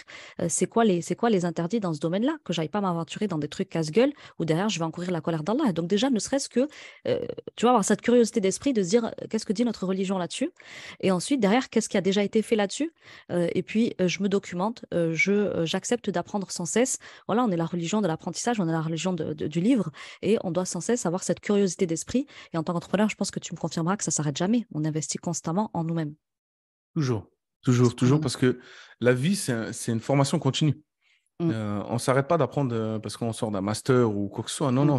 A: c'est quoi les, quoi les interdits dans ce domaine-là Que j'aille pas m'aventurer dans des trucs casse-gueule ou derrière je vais encourir la colère d'Allah. Donc déjà, ne serait-ce que, tu vois, avoir cette curiosité d'esprit de se dire qu'est-ce que dit notre religion là-dessus Et ensuite derrière qu'est-ce qui a déjà été fait là-dessus. Euh, et puis, je me documente, je, j'accepte d'apprendre sans cesse. Voilà, on est la religion de l'apprentissage, on est la religion du livre, et on doit sans cesse avoir cette curiosité d'esprit. Et en tant qu'entrepreneur, je pense que tu me confirmeras que ça s'arrête jamais. On investit constamment en nous-mêmes.
B: Toujours, toujours, toujours, parce que la vie, c'est une formation continue. Mm. Euh, on ne s'arrête pas d'apprendre euh, parce qu'on sort d'un master ou quoi que ce soit. Non, mm. non,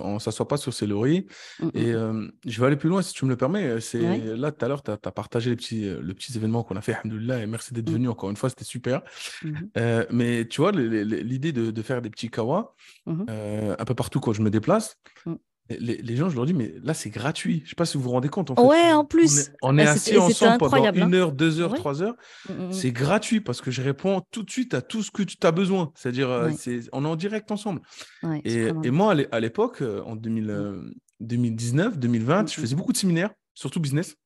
B: on ne s'assoit pas sur ses mm, Et euh, je vais aller plus loin si tu me le permets. C'est, Là, tout à l'heure, tu as partagé les petits, les événements qu'on a fait, et merci d'être venu encore une fois, c'était super. Mm-hmm. mais tu vois, l'idée de, faire des petits kawas mm-hmm. un peu partout quand je me déplace, les, gens, je leur dis, mais là, c'est gratuit. Je ne sais pas si vous vous rendez compte. En fait, ouais, en plus. On est, assis ensemble pendant hein. une heure, deux heures, trois heures. Mm, mm, mm. C'est gratuit parce que je réponds tout de suite à tout ce que tu as besoin. C'est-à-dire, euh, c'est, on est en direct ensemble. et, moi, à l'époque, euh, en 2019, 2020, euh, je faisais beaucoup de séminaires, surtout business.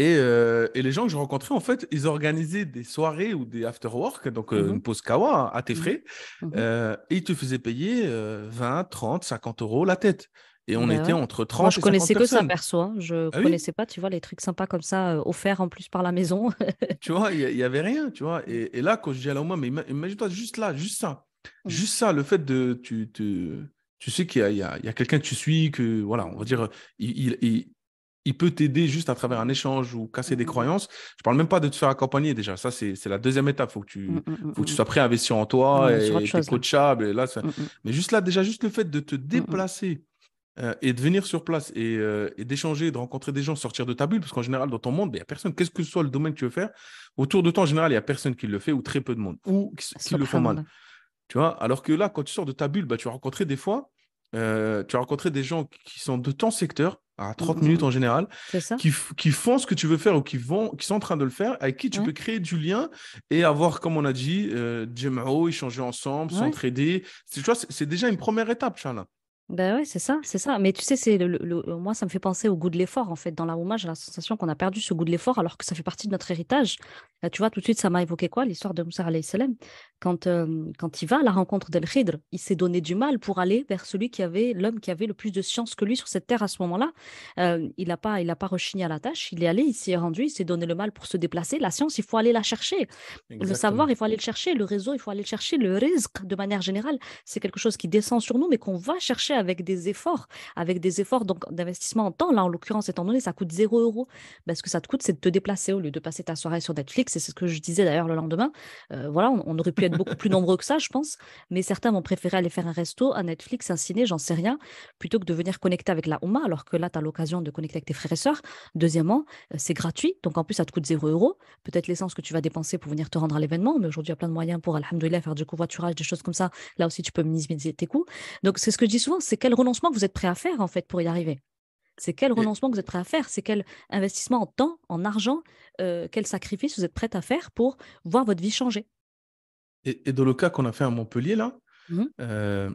B: Euh, et, les gens que j'ai rencontrés, en fait, ils organisaient des soirées ou des after-work, donc euh, mmh une pause kawa hein, à tes mmh frais, mmh euh, et ils te faisaient payer 20, 30, 50 euros la tête. Et on ben était entre 30 Moi, je connaissais que ça, perso.
A: Hein. Je ne ah connaissais pas, tu vois, les trucs sympas comme ça, offerts en plus par la maison. <laughs>
B: tu vois, il n'y avait rien, tu vois. Et, là, quand je dis à la mais imagine-toi juste là, juste ça. Juste ça, le fait de... Tu, tu, tu sais qu'il y a, a quelqu'un que tu suis, que, voilà, on va dire, il, il il peut t'aider juste à travers un échange ou casser des mmh croyances. Je parle même pas de te faire accompagner déjà. Ça, c'est la deuxième étape. Faut tu, mmh, mmh, faut que tu sois prêt à investir en toi et être coachable. Et là, Mais juste là, déjà, juste le fait de te déplacer euh, et de venir sur place euh, et, d'échanger, de rencontrer des gens, sortir de ta bulle, parce qu'en général, dans ton monde, il n'y a personne. Qu'est-ce que soit le domaine que tu veux faire, autour de toi, en général, il n'y a personne qui le fait ou très peu de monde ou qui, le font mal. Tu vois, alors que là, quand tu sors de ta bulle, bah tu vas rencontrer des fois euh, tu as rencontré des gens qui sont de ton secteur, à 30 mhm. minutes en général, qui, font ce que tu veux faire ou qui, vont, qui sont en train de le faire, avec qui tu peux créer du lien et avoir, comme on a dit, euh, Jemao, échanger ensemble, s'entraider. c'est déjà une première étape, Charles.
A: Ben ouais, c'est ça, c'est ça. Mais tu sais, c'est le, moi, ça me fait penser au goût de l'effort, en fait. Dans la hommage j'ai la sensation qu'on a perdu ce goût de l'effort, alors que ça fait partie de notre héritage. Bah, tu vois, tout de suite, ça m'a évoqué quoi, l'histoire de Moussa alayhi Quand, euh, quand il va à la rencontre d'El Khidr, il s'est donné du mal pour aller vers celui qui avait, l'homme qui avait le plus de science que lui sur cette terre à ce moment-là. Euh, il n'a pas, il pas rechigné à la tâche, il est allé, il s'est rendu, il s'est donné le mal pour se déplacer. La science, il faut aller la chercher. Le savoir, il faut aller le chercher. Le réseau, il faut aller le chercher. Le risque, de manière générale, c'est quelque chose qui descend sur nous, mais qu'on va chercher avec des efforts, avec des efforts donc d'investissement en temps. Là, en l'occurrence, étant donné, ça coûte 0 euro parce bah, que ça te coûte, c'est de te déplacer au lieu de passer ta soirée sur Netflix. Et c'est ce que je disais d'ailleurs le lendemain. Euh, voilà, on, aurait pu être beaucoup plus nombreux que ça, je pense. Mais certains vont préférer aller faire un resto, un Netflix, un ciné, j'en sais rien, plutôt que de venir connecter avec la Ouma, alors que là, tu as l'occasion de connecter avec tes frères et sœurs. Deuxièmement, euh, c'est gratuit. Donc en plus, ça te coûte 0 euro Peut-être l'essence que tu vas dépenser pour venir te rendre à l'événement. Mais aujourd'hui, il y a plein de moyens pour, alhamdoulilah, faire du covoiturage, des choses comme ça. Là aussi, tu peux minimiser tes coûts. Donc c'est ce que je dis souvent, c'est quel renoncement que vous êtes prêt à faire en fait pour y arriver. C'est quel renoncement que vous êtes prêt à faire, c'est quel investissement en temps, en argent, euh, quel sacrifice vous êtes prêt à faire pour voir votre vie changer.
B: Et, dans le cas qu'on a fait à Montpellier, là, mmh euh,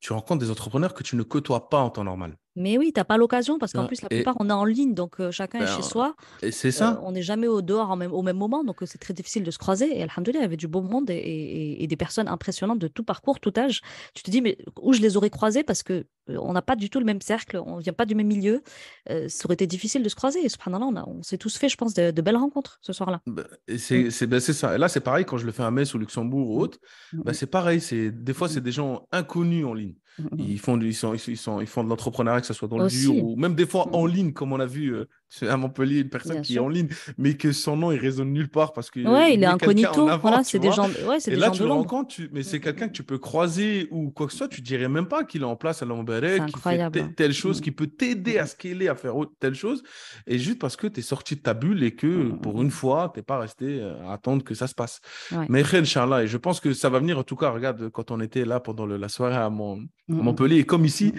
B: tu rencontres des entrepreneurs que tu ne côtoies pas en temps normal.
A: Mais oui, t'as pas l'occasion parce qu'en plus la plupart on est en ligne, donc chacun est ben, chez soi. c'est ça. on n'est jamais au dehors même, au même moment, donc c'est très difficile de se croiser. Et Alhamdoulilah, il y avait du beau monde et, des personnes impressionnantes de tout parcours, tout âge. Tu te dis mais où je les aurais croisés parce que on n'a pas du tout le même cercle, on vient pas du même milieu. ça aurait été difficile de se croiser. Et subhanallah, on, a, on s'est tous fait, je pense, de, belles rencontres ce
B: soir-là. Bah, mm. bah, c'est, ça. Et là, c'est pareil quand je le fais à Metz ou Luxembourg ou mm. autre. Bah, c'est pareil. C'est des fois c'est mm. des gens inconnus en ligne. Ils font, du, ils sont, ils sont, ils font de l'entrepreneuriat, que ce soit dans le dur ou même des fois en mm. ligne, comme on a vu euh, à Montpellier, une personne qui est en ligne, mais que son nom il résonne nulle part parce que ouais, il est incognito. voilà, c'est des gens. Ouais, et là, tu le compte mais c'est quelqu'un que tu peux croiser ou quoi que ce soit, tu dirais même pas qu'il est en place à Lambaret, qui fait telle chose, mm. qui peut t'aider à à scaler, à faire telle chose, et juste parce que tu es sorti de ta bulle et que pour une mm. fois, t'es pas resté euh, à attendre que ça se passe. Mais Inch'Allah, et je pense que ça va venir, en tout cas, regarde, quand on était là pendant la soirée à, à mm, Montpellier, et comme ici,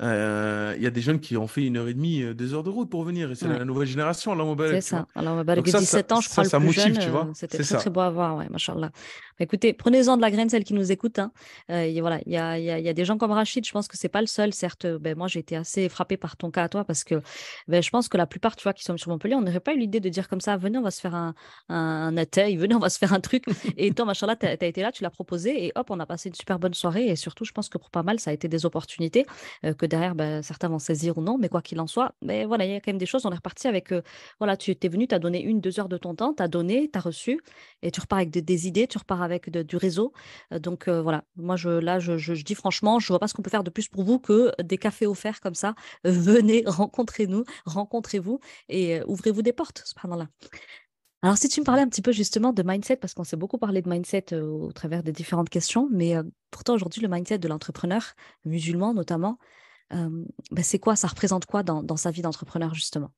B: euh, il y a des jeunes qui ont fait une heure et demie, euh, deux heures de route pour venir. Et c'est la nouvelle génération, mobile C'est ça. Allah hein. 17 ans, je crois, le plus jeune. Tu vois. Euh, c'était très, ça. très beau
A: à voir, ouais, machallah. Bah, écoutez, prenez-en de la graine, celle qui nous écoute hein. voilà, il y a, y, a, y a, des gens comme Rachid, je pense que c'est pas le seul. Certes, ben, moi, j'ai été assez frappé par ton cas à toi parce que ben, je pense que la plupart, tu vois, qui sont sur Montpellier, on n'aurait pas eu l'idée de dire comme ça, venez, on va se faire un, un, atelier venez, on va se faire un truc. <laughs> et toi, machallah, tu as, été là, tu l'as proposé et hop, on a passé une super bonne soirée. Et surtout, je pense que pour pas mal, ça a été des opportunités que derrière, ben, certains vont saisir ou non, mais quoi qu'il en soit, mais voilà, il y a quand même des choses. On est reparti avec, euh, voilà, tu es venu, tu as donné une, deux heures de ton temps, tu as donné, tu as reçu, et tu repars avec des idées, tu repars avec du réseau. Euh, donc euh, voilà, moi, je, là, je, dis franchement, je ne vois pas ce qu'on peut faire de plus pour vous que des cafés offerts comme ça. <laughs> Venez, rencontrez-nous, rencontrez-vous et ouvrez-vous des portes, là. Alors, si tu me parlais un petit peu justement de mindset, parce qu'on s'est beaucoup parlé de mindset au travers des différentes questions, mais pourtant aujourd'hui, le mindset de l'entrepreneur musulman notamment, euh, ben, c'est quoi, ça représente quoi dans, dans sa vie d'entrepreneur justement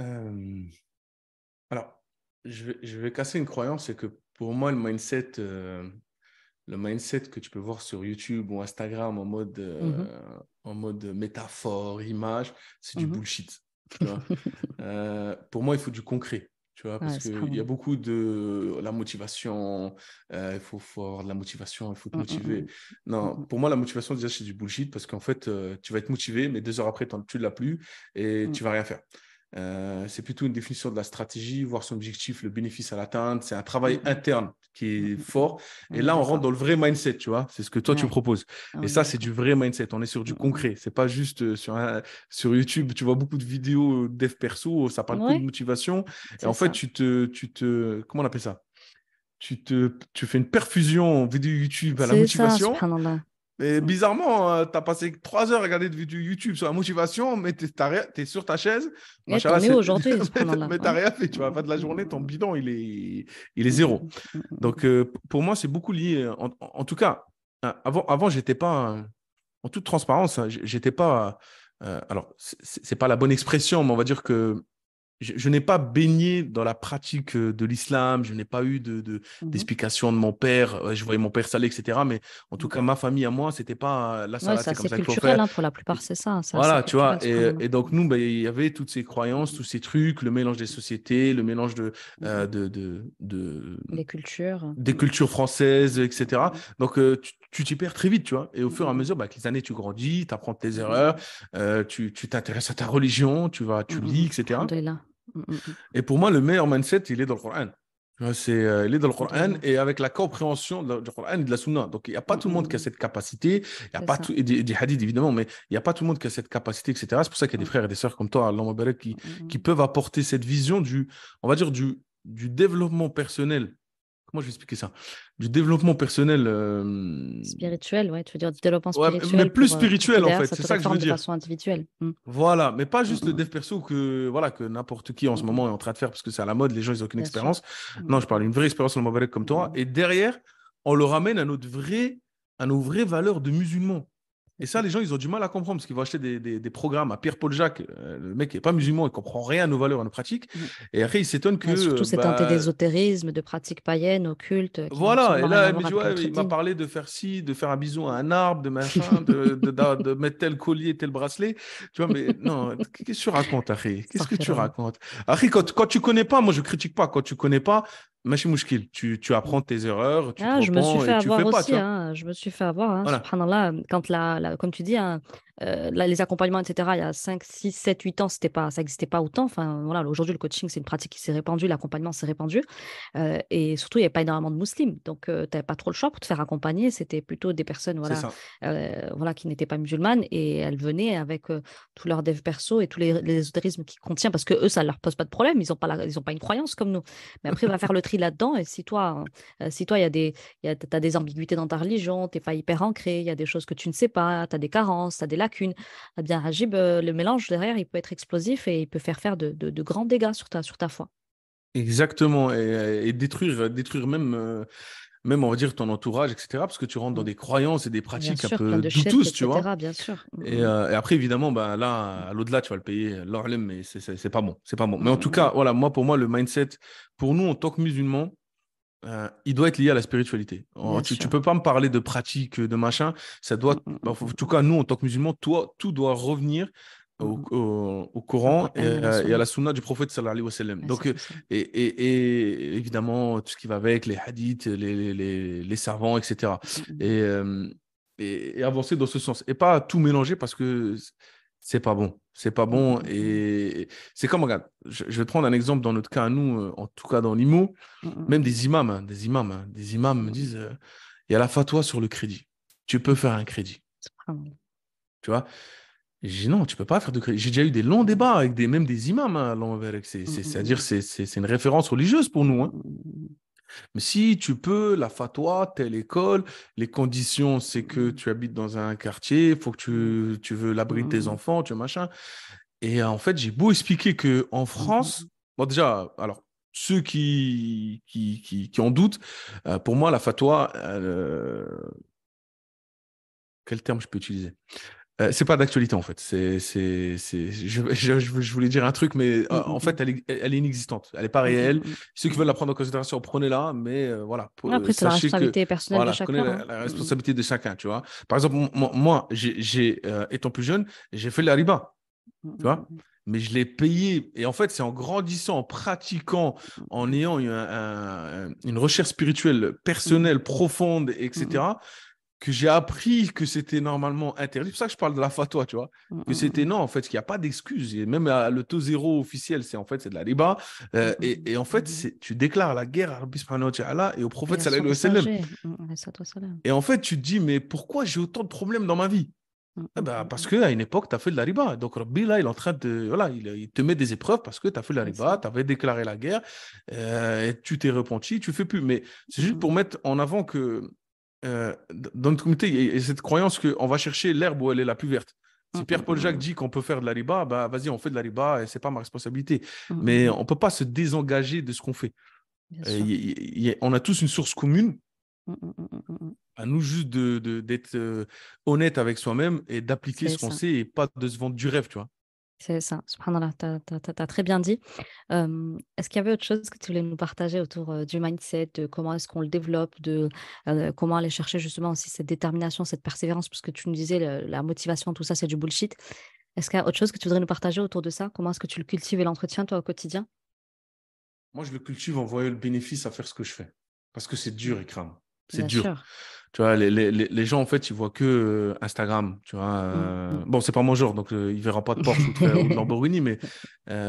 B: euh, Alors, je vais, casser une croyance, c'est que pour moi, le mindset, euh, le mindset que tu peux voir sur YouTube ou Instagram en mode, mmh en mode métaphore, image, c'est du mmh bullshit. <laughs> pour moi, il faut du concret. Tu vois, parce qu'il y a beaucoup de la motivation, euh, il faut fort, la motivation, il faut te mmh, mmh, motiver. Mmh. Non, pour moi, la motivation, déjà, c'est du bullshit parce qu'en fait, euh, tu vas être motivé, mais deux heures après, tu ne l'as plus et tu ne tu vas rien faire. Euh, c'est plutôt une définition de la stratégie, voir son objectif, le bénéfice à l'atteindre. C'est un travail mmh. interne qui est mmh. fort. Et mmh, là, on rentre dans le vrai mindset, tu vois. C'est ce que toi, tu proposes. Ah Et ça, c'est du vrai mindset. On est sur du concret. C'est pas juste euh, sur, sur YouTube. Tu vois beaucoup de vidéos euh, dev perso, ça parle beaucoup de motivation. Et en fait, tu te, tu te. Comment on appelle ça tu, te, tu fais une perfusion vidéo YouTube à la motivation. Ça, mais bizarrement, hein, tu as passé trois heures à regarder des vidéos YouTube sur la motivation, mais tu es, sur ta chaise. mais t'en es aujourd'hui. <laughs> mais t'as hein. rien fait, tu vois. pas de la journée, ton bidon, il est, il est zéro. Mm, mm, mm. Donc, euh, pour moi, c'est beaucoup lié. En, tout cas, hein, avant, avant j'étais pas, en toute transparence, j'étais pas. Euh, alors, c'est pas la bonne expression, mais on va dire que je, n'ai pas baigné dans la pratique euh, de l'islam, je n'ai pas eu mmh d'explication de, de mon père, je voyais mon père salé, etc. Mais en tout cas, ma famille à moi, c'était pas euh, la salat, c'est comme ça hein,
A: pour la plupart, c'est ça. Voilà, tu vois. Et,
B: donc, nous, bah, il y avait toutes ces croyances, tous ces trucs, le mélange des sociétés, le mélange de. Mmh euh, de, de, Les
A: cultures.
B: Des cultures françaises, etc. Mmh donc, tu t'y perds très vite, tu vois. Et au fur et à mesure, bah, avec les années, tu grandis, tu apprends tes erreurs, tu t'intéresses à ta religion, tu, vas, tu lis, etc. là. Mm, mm, mm. Et pour moi, le meilleur mindset, il est dans le Coran. C'est, euh, il est dans le Coran et avec la compréhension du Coran et de la Sunna. Donc, il n'y a pas tout le monde qui a cette capacité. Il y a pas tout, des, hadiths, évidemment, mais il n'y a pas tout le monde qui a cette capacité, etc. C'est pour ça qu'il y a des frères et des sœurs comme toi, Allah qui, qui peuvent apporter cette vision du, on va dire, du, du développement personnel Comment je vais expliquer ça Du développement personnel. Euh,
A: spirituel, ouais, tu veux dire du développement spirituel. mais plus euh, spirituel, en fait, c'est ça que je veux dire. De façon individuelle. Hmm.
B: Voilà, mais pas juste le hmm. dev perso que voilà que n'importe qui en ce hmm. moment est en train de faire parce que c'est à la mode, les gens, ils n'ont aucune expérience. Non, je parle d'une vraie expérience en mauvais comme toi. Et derrière, on le ramène à notre vrai, à nos vraies valeurs de musulmans. Et ça, les gens, ils ont du mal à comprendre parce qu'ils vont acheter des, programmes à Pierre-Paul Jacques. Euh, le mec n'est pas musulman, il comprend rien à nos valeurs, à nos pratiques. Mm. Et après, il s'étonne que. surtout, c'est un bah,
A: d'ésotérisme, de pratiques païennes, occultes. Voilà, et là, il m'a
B: parlé de faire ci, de faire un bisou à un arbre, de mettre tel collier, tel bracelet. Tu vois, mais non, qu'est-ce que tu racontes, Harry Qu'est-ce que tu racontes Harry, quand, quand tu connais pas, moi, je critique pas. Quand tu connais pas, Machi Mouchkil, tu, tu apprends tes erreurs, tu ah, te hein. je me suis fait avoir aussi,
A: je me suis fait avoir, quand la, la, comme tu dis, hein, euh, les accompagnements, etc., il y a 5, 6, 7, 8 ans, c'était pas, ça n'existait pas autant. Enfin, voilà, Aujourd'hui, le coaching, c'est une pratique qui s'est répandue, l'accompagnement s'est répandu. Euh, et surtout, il n'y avait pas énormément de musulmans. Donc, euh, tu n'avais pas trop le choix pour te faire accompagner. C'était plutôt des personnes voilà, voilà, qui n'étaient pas musulmanes. Et elles venaient avec tous leurs devs perso et tous les, les ésotérismes qui contient, parce que eux, ça ne leur pose pas de problème. Ils n'ont pas, ils ont pas une croyance comme nous. Mais après, on va faire le là-dedans. Et si toi, hein, euh, toi, il y a des, as des ambiguïtés dans ta religion, t'es pas hyper ancré, il y a des choses que tu ne sais pas, tu as des carences, tu as des lacunes, eh bien, Rajib, le mélange derrière, il peut être explosif et il peut faire faire de, de, grands dégâts sur ta, sur ta foi.
B: Exactement, et, et détruire, détruire même euh, même on va dire ton entourage, etc. Parce que tu rentres dans mm. des croyances et des pratiques un peu de douteuses, tu vois. Mm, mm. Euh, et, après, évidemment, bah là, à l'au-delà, tu vas le payer, l'orlem, mais c'est pas bon. C'est pas bon. Mais en tout cas, voilà, moi, pour moi, le mindset, pour nous, en tant que musulmans, euh, il doit être lié à la spiritualité. Oh, tu, ne peux pas me parler de pratique, de machin. Ça doit, bah, en tout cas, nous, en tant que musulmans, toi, tout doit revenir Mmh au, au, Coran et, et, à la sunna du prophète sallallahu alayhi wa Donc, euh, et, et, évidemment, tout ce qui va avec, les hadiths, les, les, les, servants, etc. Mmh euh, et, et, avancer dans ce sens. Et pas tout mélanger parce que c'est pas bon. C'est pas bon. Mmh et c'est comme, regarde, je, vais prendre un exemple dans notre cas nous, euh, en tout cas dans l'IMO, même des imams, hein, des imams, hein, des imams me disent, il y a la fatwa sur le crédit. Tu peux faire un crédit. Tu vois j'ai dit non, tu peux pas faire de J'ai déjà eu des longs débats avec des, même des imams hein, à l'envers. Mmh, mmh, c'est-à-dire, mmh. c'est, c'est, une référence religieuse pour nous. Hein. Mais si tu peux, la fatwa, telle école, les conditions, c'est que tu habites dans un quartier, il faut que tu, veux l'abri de tes enfants, tu machin. Et euh, en fait, j'ai beau expliquer qu'en France, bon, déjà, alors, ceux qui, qui, qui, en doutent, euh, pour moi, la fatwa, euh, quel terme je peux utiliser euh, c'est pas d'actualité en fait. C'est, c'est, c'est... Je, voulais dire un truc, mais euh, mm, mm, en mm. fait, elle est, elle est, inexistante. Elle est pas réelle. Ceux qui veulent la prendre en considération, prenez-la, mais euh, voilà. Après, c'est la responsabilité personnelle de chacun. La, hein. responsabilité de chacun, tu vois. Par exemple, moi, j'ai, étant plus jeune, j'ai fait la tu vois mais je l'ai payé. Et en fait, c'est en grandissant, en pratiquant, en ayant une, une recherche spirituelle personnelle, profonde, etc., que j'ai appris que c'était normalement interdit. C'est pour ça que je parle de la fatwa, tu vois. Mm, que mm, c'était mm. non, en fait, qu'il n'y a pas d'excuse. même euh, le taux zéro officiel, c'est en fait, c'est de la riba. Euh, et, en fait, tu déclares la guerre à Rabbi subhanahu et au prophète sallallahu Et en fait, tu te dis, mais pourquoi j'ai autant de problèmes dans ma vie eh ben, parce qu'à une époque, tu as fait de la riba. Donc, Rabbi, là, il est en train de. Voilà, il, euh, te met des épreuves parce que tu as fait de la riba, tu avais déclaré la guerre, et tu t'es repenti, tu fais plus. Mais c'est juste pour mettre en avant que euh, dans notre comité, il y a cette croyance qu'on va chercher l'herbe où elle est la plus verte. Si Pierre-Paul Jacques dit qu'on peut faire de la riba, bah, vas-y, on fait de la riba et ce n'est pas ma responsabilité. Mais on ne peut pas se désengager de ce qu'on fait. Euh, on a tous une source commune. À nous juste d'être euh, honnête avec soi-même et d'appliquer ce qu'on sait et pas de se vendre du rêve, tu vois.
A: C'est ça, subhanallah, tu as, très bien dit. est-ce qu'il y avait autre chose que tu voulais nous partager autour du mindset, de comment est-ce qu'on le développe, de comment aller chercher justement aussi cette détermination, cette persévérance, puisque tu nous disais la motivation, tout ça, c'est du bullshit. Est-ce qu'il y a autre chose que tu voudrais nous partager autour de ça Comment est-ce que tu le cultives et l'entretiens, toi, au quotidien
B: Moi, je le cultive en voyant le bénéfice à faire ce que je fais, parce que c'est dur, Ikram. C'est dur. Tu vois, les, les, les, gens, en fait, ils voient que euh, Instagram. Tu vois, mmh, euh, mmh. bon, c'est pas mon genre, donc euh, ils verront pas de Porsche ou, de, <laughs> Lamborghini, mais,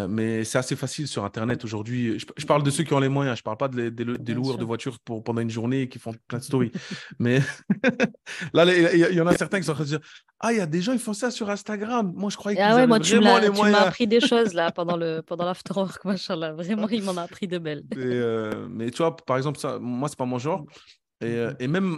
B: mais c'est assez facile sur Internet aujourd'hui. Je, parle de ceux qui ont les moyens, je parle pas des loueurs de voitures pour, pendant une journée qui font plein de <laughs> stories. mais <laughs> là, il y, en a certains qui sont en train de dire Ah, il y a des gens, ils font ça sur Instagram. Moi, je croyais ah que ouais, moi, tu m'as appris
A: des choses là pendant le pendant l'afterwork, Vraiment,
B: il m'en a appris de belles. mais tu vois, par exemple, ça, moi, c'est pas mon genre. Et, mmh et, même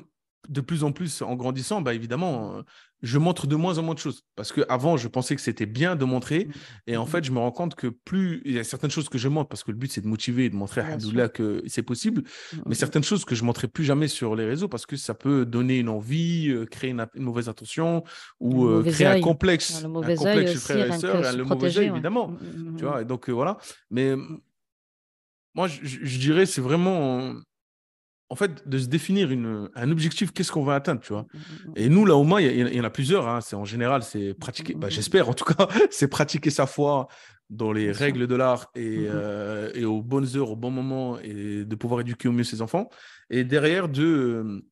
B: de plus en plus en grandissant, bah évidemment, euh, je montre de moins en moins de choses. Parce que avant je pensais que c'était bien de montrer. Mm. Et en mm. fait, je me rends compte que plus. Il y a certaines choses que je montre, parce que le but, c'est de motiver et de montrer à que c'est possible. Mm, Mais certaines choses que je ne montrerai plus jamais sur les réseaux, parce que ça peut donner une envie, euh, créer une, mauvaise attention ou euh, créer un complexe. un complexe frère et hein, le mauvais évidemment. Tu vois, donc voilà. Mais moi, je, je dirais, c'est vraiment en fait, de se définir un objectif, qu'est-ce qu'on va atteindre, tu vois. Mm, mm, mm. Et nous, là, au moins, il y, en a plusieurs. Hein. C'est en général, c'est pratiquer, bah, j'espère en tout cas, <laughs> c'est pratiquer sa foi dans les règles de l'art euh, et, aux bonnes heures, au bon moment, et de pouvoir éduquer au mieux ses enfants. Et derrière, de,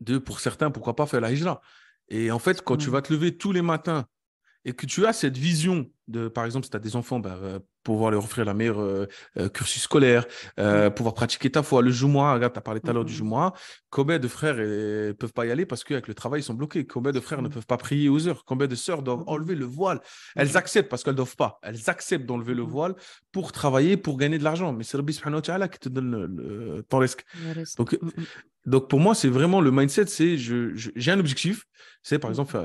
B: de pour certains, pourquoi pas faire la hijra. Et en fait, quand tu vas te lever tous les matins et que tu as cette vision de, par exemple, si tu as des enfants, bah, pouvoir leur offrir la meilleure euh, euh, cursus scolaire, euh, mm. pouvoir pratiquer ta foi. Le Joumois, regarde, tu as parlé tout à l'heure du mm-hmm. Joumois. Combien de frères ne peuvent pas y aller parce qu'avec le travail, ils sont bloqués Combien de frères ne mm. peuvent pas prier aux heures Combien de sœurs doivent mm-hmm. enlever le voile Elles mm-hmm. acceptent parce qu'elles ne doivent pas. Elles acceptent d'enlever le voile pour travailler, pour gagner de l'argent. Mais c'est Rabbi subhanahu wa ta'ala qui te donne le, ton risque. Donc, donc pour moi, c'est vraiment le mindset, c'est j'ai un objectif, c'est par exemple,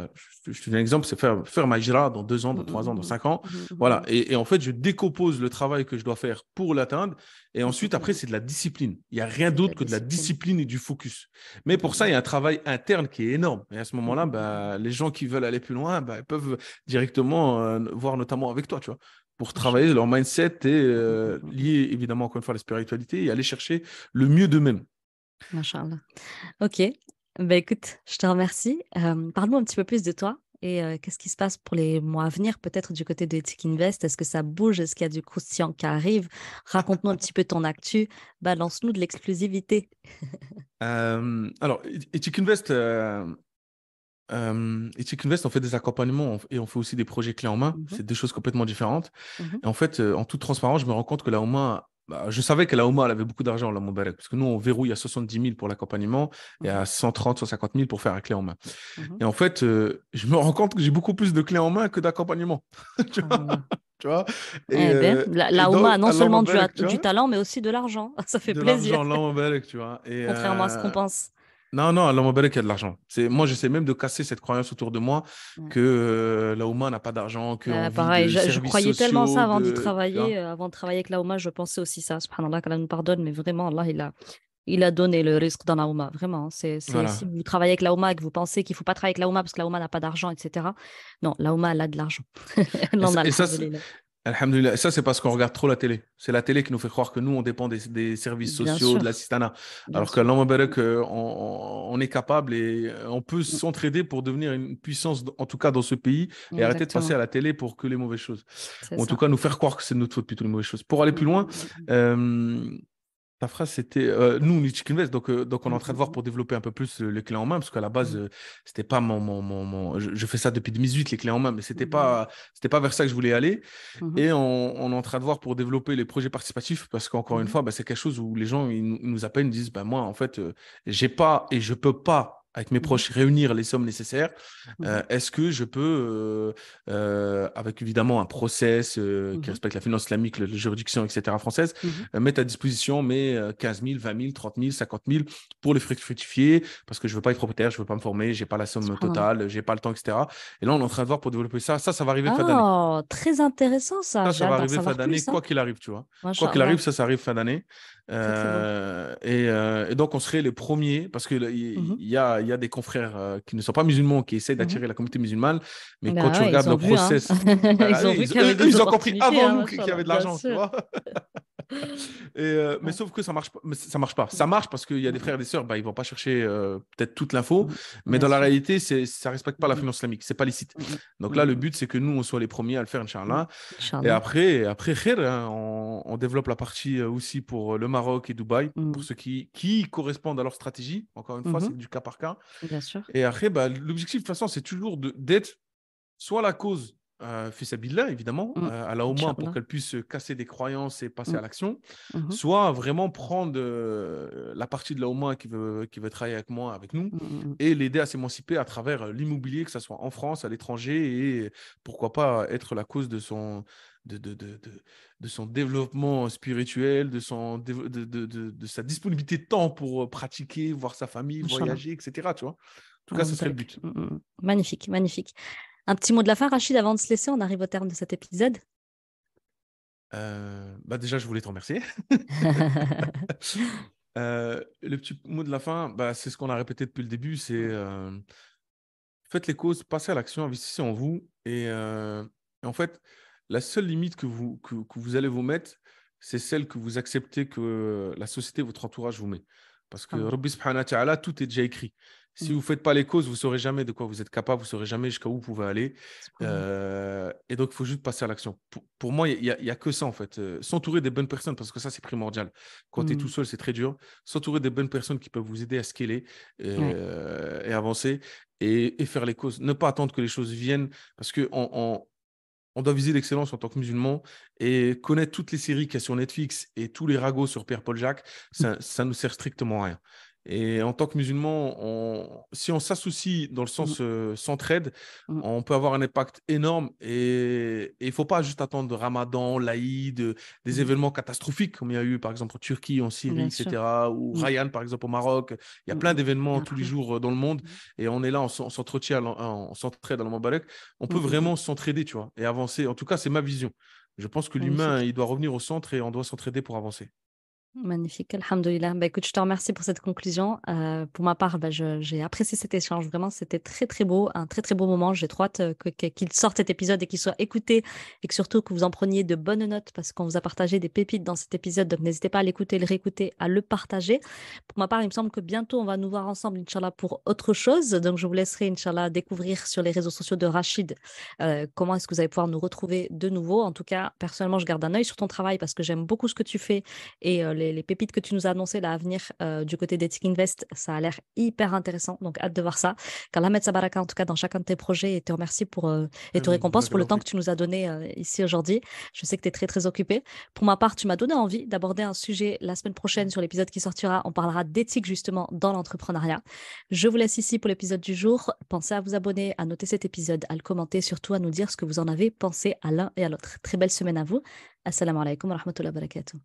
B: je, te donne un exemple, c'est faire, faire ma jira dans deux ans, dans trois ans, dans cinq ans. Voilà. Et, et en fait, je découvre propose le travail que je dois faire pour l'atteindre. Et ensuite, après, c'est de la discipline. Il n'y a rien d'autre que de la discipline et du focus. Mais pour ça, il y a un travail interne qui est énorme. Et à ce moment-là, mhm. bah, les gens qui veulent aller plus loin bah, peuvent directement euh, voir, notamment avec toi, tu vois, pour travailler leur mindset et euh, lié lier évidemment encore une fois la spiritualité et aller chercher le mieux d'eux-mêmes.
A: Ok. Ben écoute, je te remercie. Euh, parle-moi un petit peu plus de toi. Et euh, qu'est-ce qui se passe pour les mois à venir, peut-être du côté de Ethic Invest Est-ce que ça bouge Est-ce qu'il y a du croustillant qui arrive Raconte-nous un petit peu ton actu. Balance-nous de l'exclusivité.
B: Euh, alors, euh, Ethic Invest, on fait des accompagnements et on fait aussi des projets clés en main. Mmh C'est deux choses complètement différentes. Mmh en fait, en toute transparence, je me rends compte que là au moins, bah, je savais que la OMA avait beaucoup d'argent, la Moubarak, parce que nous, on verrouille à 70 000 pour l'accompagnement et à 130, 150 000 pour faire un clé en main. Mhm. Et en fait, euh, je me rends compte que j'ai beaucoup plus de clés en main que d'accompagnement. <laughs> Ah tu, vois eh ben, euh, la, a non seulement du,
A: talent, mais aussi de l'argent. <laughs> Ça fait plaisir. De l'argent,
B: la tu vois. Et, <laughs> Contrairement à ce qu'on euh, pense. Non, non, Allah il y a de l'argent. moi, j'essaie même de casser cette croyance autour de moi que l'aouma euh, la n'a pas d'argent, que bah, pareil, je, je, croyais tellement ça avant de, travailler,
A: euh, avant de travailler avec la Ouma, je pensais aussi ça. Subhanallah, qu'Allah nous pardonne, mais vraiment, Allah, il a, il a donné le risque dans la Ouma. Vraiment, c'est, si vous travaillez avec la et que vous pensez qu'il ne faut pas travailler avec la parce que la n'a pas d'argent, etc. Non, la elle a de l'argent. <laughs> elle a
B: Alhamdulillah. Ça, c'est parce qu'on regarde trop la télé. C'est la télé qui nous fait croire que nous, on dépend des, services sociaux, de l'assistanat. Alors que là euh, on, on est capable et euh, on peut s'entraider pour devenir une puissance, en tout cas dans ce pays, et arrêter de passer à la télé pour que les mauvaises choses. En tout cas, nous faire croire que c'est notre faute plutôt les mauvaises choses. Pour aller plus mm, loin, mm, mm, euh, ta phrase, c'était euh, nous, on est donc, euh, donc on est en train de voir mm-hmm. pour développer un peu plus le euh, les clés en main, parce qu'à la base, mm. c'était pas mon. mon, mon, Je, fais ça depuis 2018, les clés en main, mais c'était mm-hmm. pas c'était pas vers ça que je voulais aller. Mm-hmm. Et on, on, est en train de voir pour développer les projets participatifs, parce qu'encore une fois, bah, c'est quelque chose où les gens ils, nous appellent, ils disent bah, Moi, en fait, j'ai pas et je peux pas avec mes mmh proches, réunir les sommes nécessaires. Mmh euh, est-ce que je peux, euh, euh, avec évidemment un process qui mmh respecte la finance islamique, la juridiction, etc., française, mettre à disposition mes 15 000, 20 000, 30 000, 50 000 pour les fruits fructifier parce que je ne veux pas être propriétaire, je ne veux pas me former, je n'ai pas la somme totale, je n'ai pas le temps, etc. Et là, on est en train de voir pour développer ça. Ça, ça va arriver fin d'année.
A: Oh, très intéressant ça. Ça, va arriver fin d'année, hein. quoi qu'il
B: arrive, tu vois. quoi qu'il arrive, ça, ça arrive fin d'année. Euh, euh, et, donc, on serait les premiers, parce qu'il mm-hmm. il y, a, des confrères euh, qui ne sont pas musulmans, qui essayent mm-hmm. d'attirer la communauté musulmane, mais quand bah tu regardes le hein. process, <laughs> ils, ont, compris avant nous hein, qu'il y avait de l'argent, <laughs> mais sauf que ça marche pas. Ça marche pas. Ça marche parce qu'il y a des frères et des sœurs, bah, ils vont pas chercher peut-être toute l'info, mm-hmm. mais dans la réalité, c'est ça respecte pas la finance islamique, c'est pas licite. Donc là, le but c'est que nous on soit les premiers à le faire, inchallah. Et après, après, hein, on, développe la partie aussi pour le Maroc et Dubaï, pour mmh. ceux qui, qui correspondent à leur stratégie. Encore une fois, mmh c'est du cas par cas. Bien sûr. Et après, bah, l'objectif, de toute façon, c'est toujours d'être soit la cause euh, sa évidemment, là évidemment à la OMA pour qu'elle puisse casser des croyances et passer mmh. à l'action, mmh soit vraiment prendre euh, la partie de la OMA qui veut, qui veut travailler avec moi, avec nous, mmh, et l'aider à s'émanciper à travers euh, l'immobilier, que ce soit en France, à l'étranger, et pourquoi pas être la cause de son, de, de, de, de, son développement spirituel, de, son, de, sa disponibilité de temps pour euh, pratiquer, voir sa famille, voyager, etc. Tu vois en tout cas, ce serait le but.
A: Magnifique, magnifique. Un petit mot de la fin, Rachid, avant de se laisser, on arrive au terme de cet épisode.
B: Euh, bah déjà, je voulais te remercier. <laughs> <laughs> Euh, le petit mot de la fin, bah, c'est ce qu'on a répété depuis le début, c'est euh, faites les causes, passez à l'action, investissez en vous. Et, en fait, la seule limite que vous, que, vous allez vous mettre, c'est celle que vous acceptez que la société, votre entourage vous met. Parce que ah tout est déjà écrit. Si mmh. vous ne faites pas les causes, vous ne saurez jamais de quoi vous êtes capable, vous ne saurez jamais jusqu'à où vous pouvez aller. Euh, et donc, il faut juste passer à l'action. Pour, moi, il n'y a, que ça, en fait. Euh, s'entourer des bonnes personnes, parce que ça, c'est primordial. Quand tu es tout mmh. seul, c'est très dur. S'entourer des bonnes personnes qui peuvent vous aider à scaler euh, et avancer et, faire les causes. Ne pas attendre que les choses viennent, parce qu'on on, doit viser l'excellence en tant que musulman et connaître toutes les séries qu'il y a sur Netflix et tous les ragots sur Pierre-Paul Jacques, ça, ne nous sert strictement à rien. Et en tant que musulman, on... si on s'associe dans le mmh. sens euh, s'entraide, mmh. on peut avoir un impact énorme. Et il ne faut pas juste attendre Ramadan, l'Aïd, des mmh. événements catastrophiques comme il y a eu par exemple en Turquie, en Syrie, etc. Ou Ryan par exemple au Maroc. Il y a plein d'événements tous les jours euh, dans le monde. Et on est là, on s'entretient, on s'entraide à l'Amambalek. On peut vraiment s'entraider, tu vois, et avancer. En tout cas, c'est ma vision. Je pense que l'humain, il doit revenir au centre et on doit s'entraider pour avancer.
A: Magnifique, alhamdoulilah. Bah, écoute, je te remercie pour cette conclusion. Euh, pour ma part, bah, j'ai apprécié cet échange. Vraiment, c'était très, très beau, un très, très beau moment. J'ai trop hâte euh, qu'il sorte cet épisode et qu'il soit écouté et que surtout que vous en preniez de bonnes notes parce qu'on vous a partagé des pépites dans cet épisode. Donc, n'hésitez pas à l'écouter, le réécouter, à le partager. Pour ma part, il me semble que bientôt, on va nous voir ensemble, Inch'Allah, pour autre chose. Donc, je vous laisserai, Inch'Allah, découvrir sur les réseaux sociaux de Rachid euh, comment est-ce que vous allez pouvoir nous retrouver de nouveau. En tout cas, personnellement, je garde un œil sur ton travail parce que j'aime beaucoup ce que tu fais et les, pépites que tu nous as annoncées l'avenir à venir euh, du côté d'Ethic Invest, ça a l'air hyper intéressant. Donc, hâte de voir ça. Car Sabaraka, en tout cas dans chacun de tes projets et te remercie pour, euh, et ah te récompense pour le temps que tu nous as donné euh, ici aujourd'hui. Je sais que tu es très, très occupé. Pour ma part, tu m'as donné envie d'aborder un sujet la semaine prochaine sur l'épisode qui sortira. On parlera d'éthique justement dans l'entrepreneuriat. Je vous laisse ici pour l'épisode du jour. Pensez à vous abonner, à noter cet épisode, à le commenter, surtout à nous dire ce que vous en avez pensé à l'un et à l'autre. Très belle semaine à vous. Assalamu alaikum wa wa barakatuh.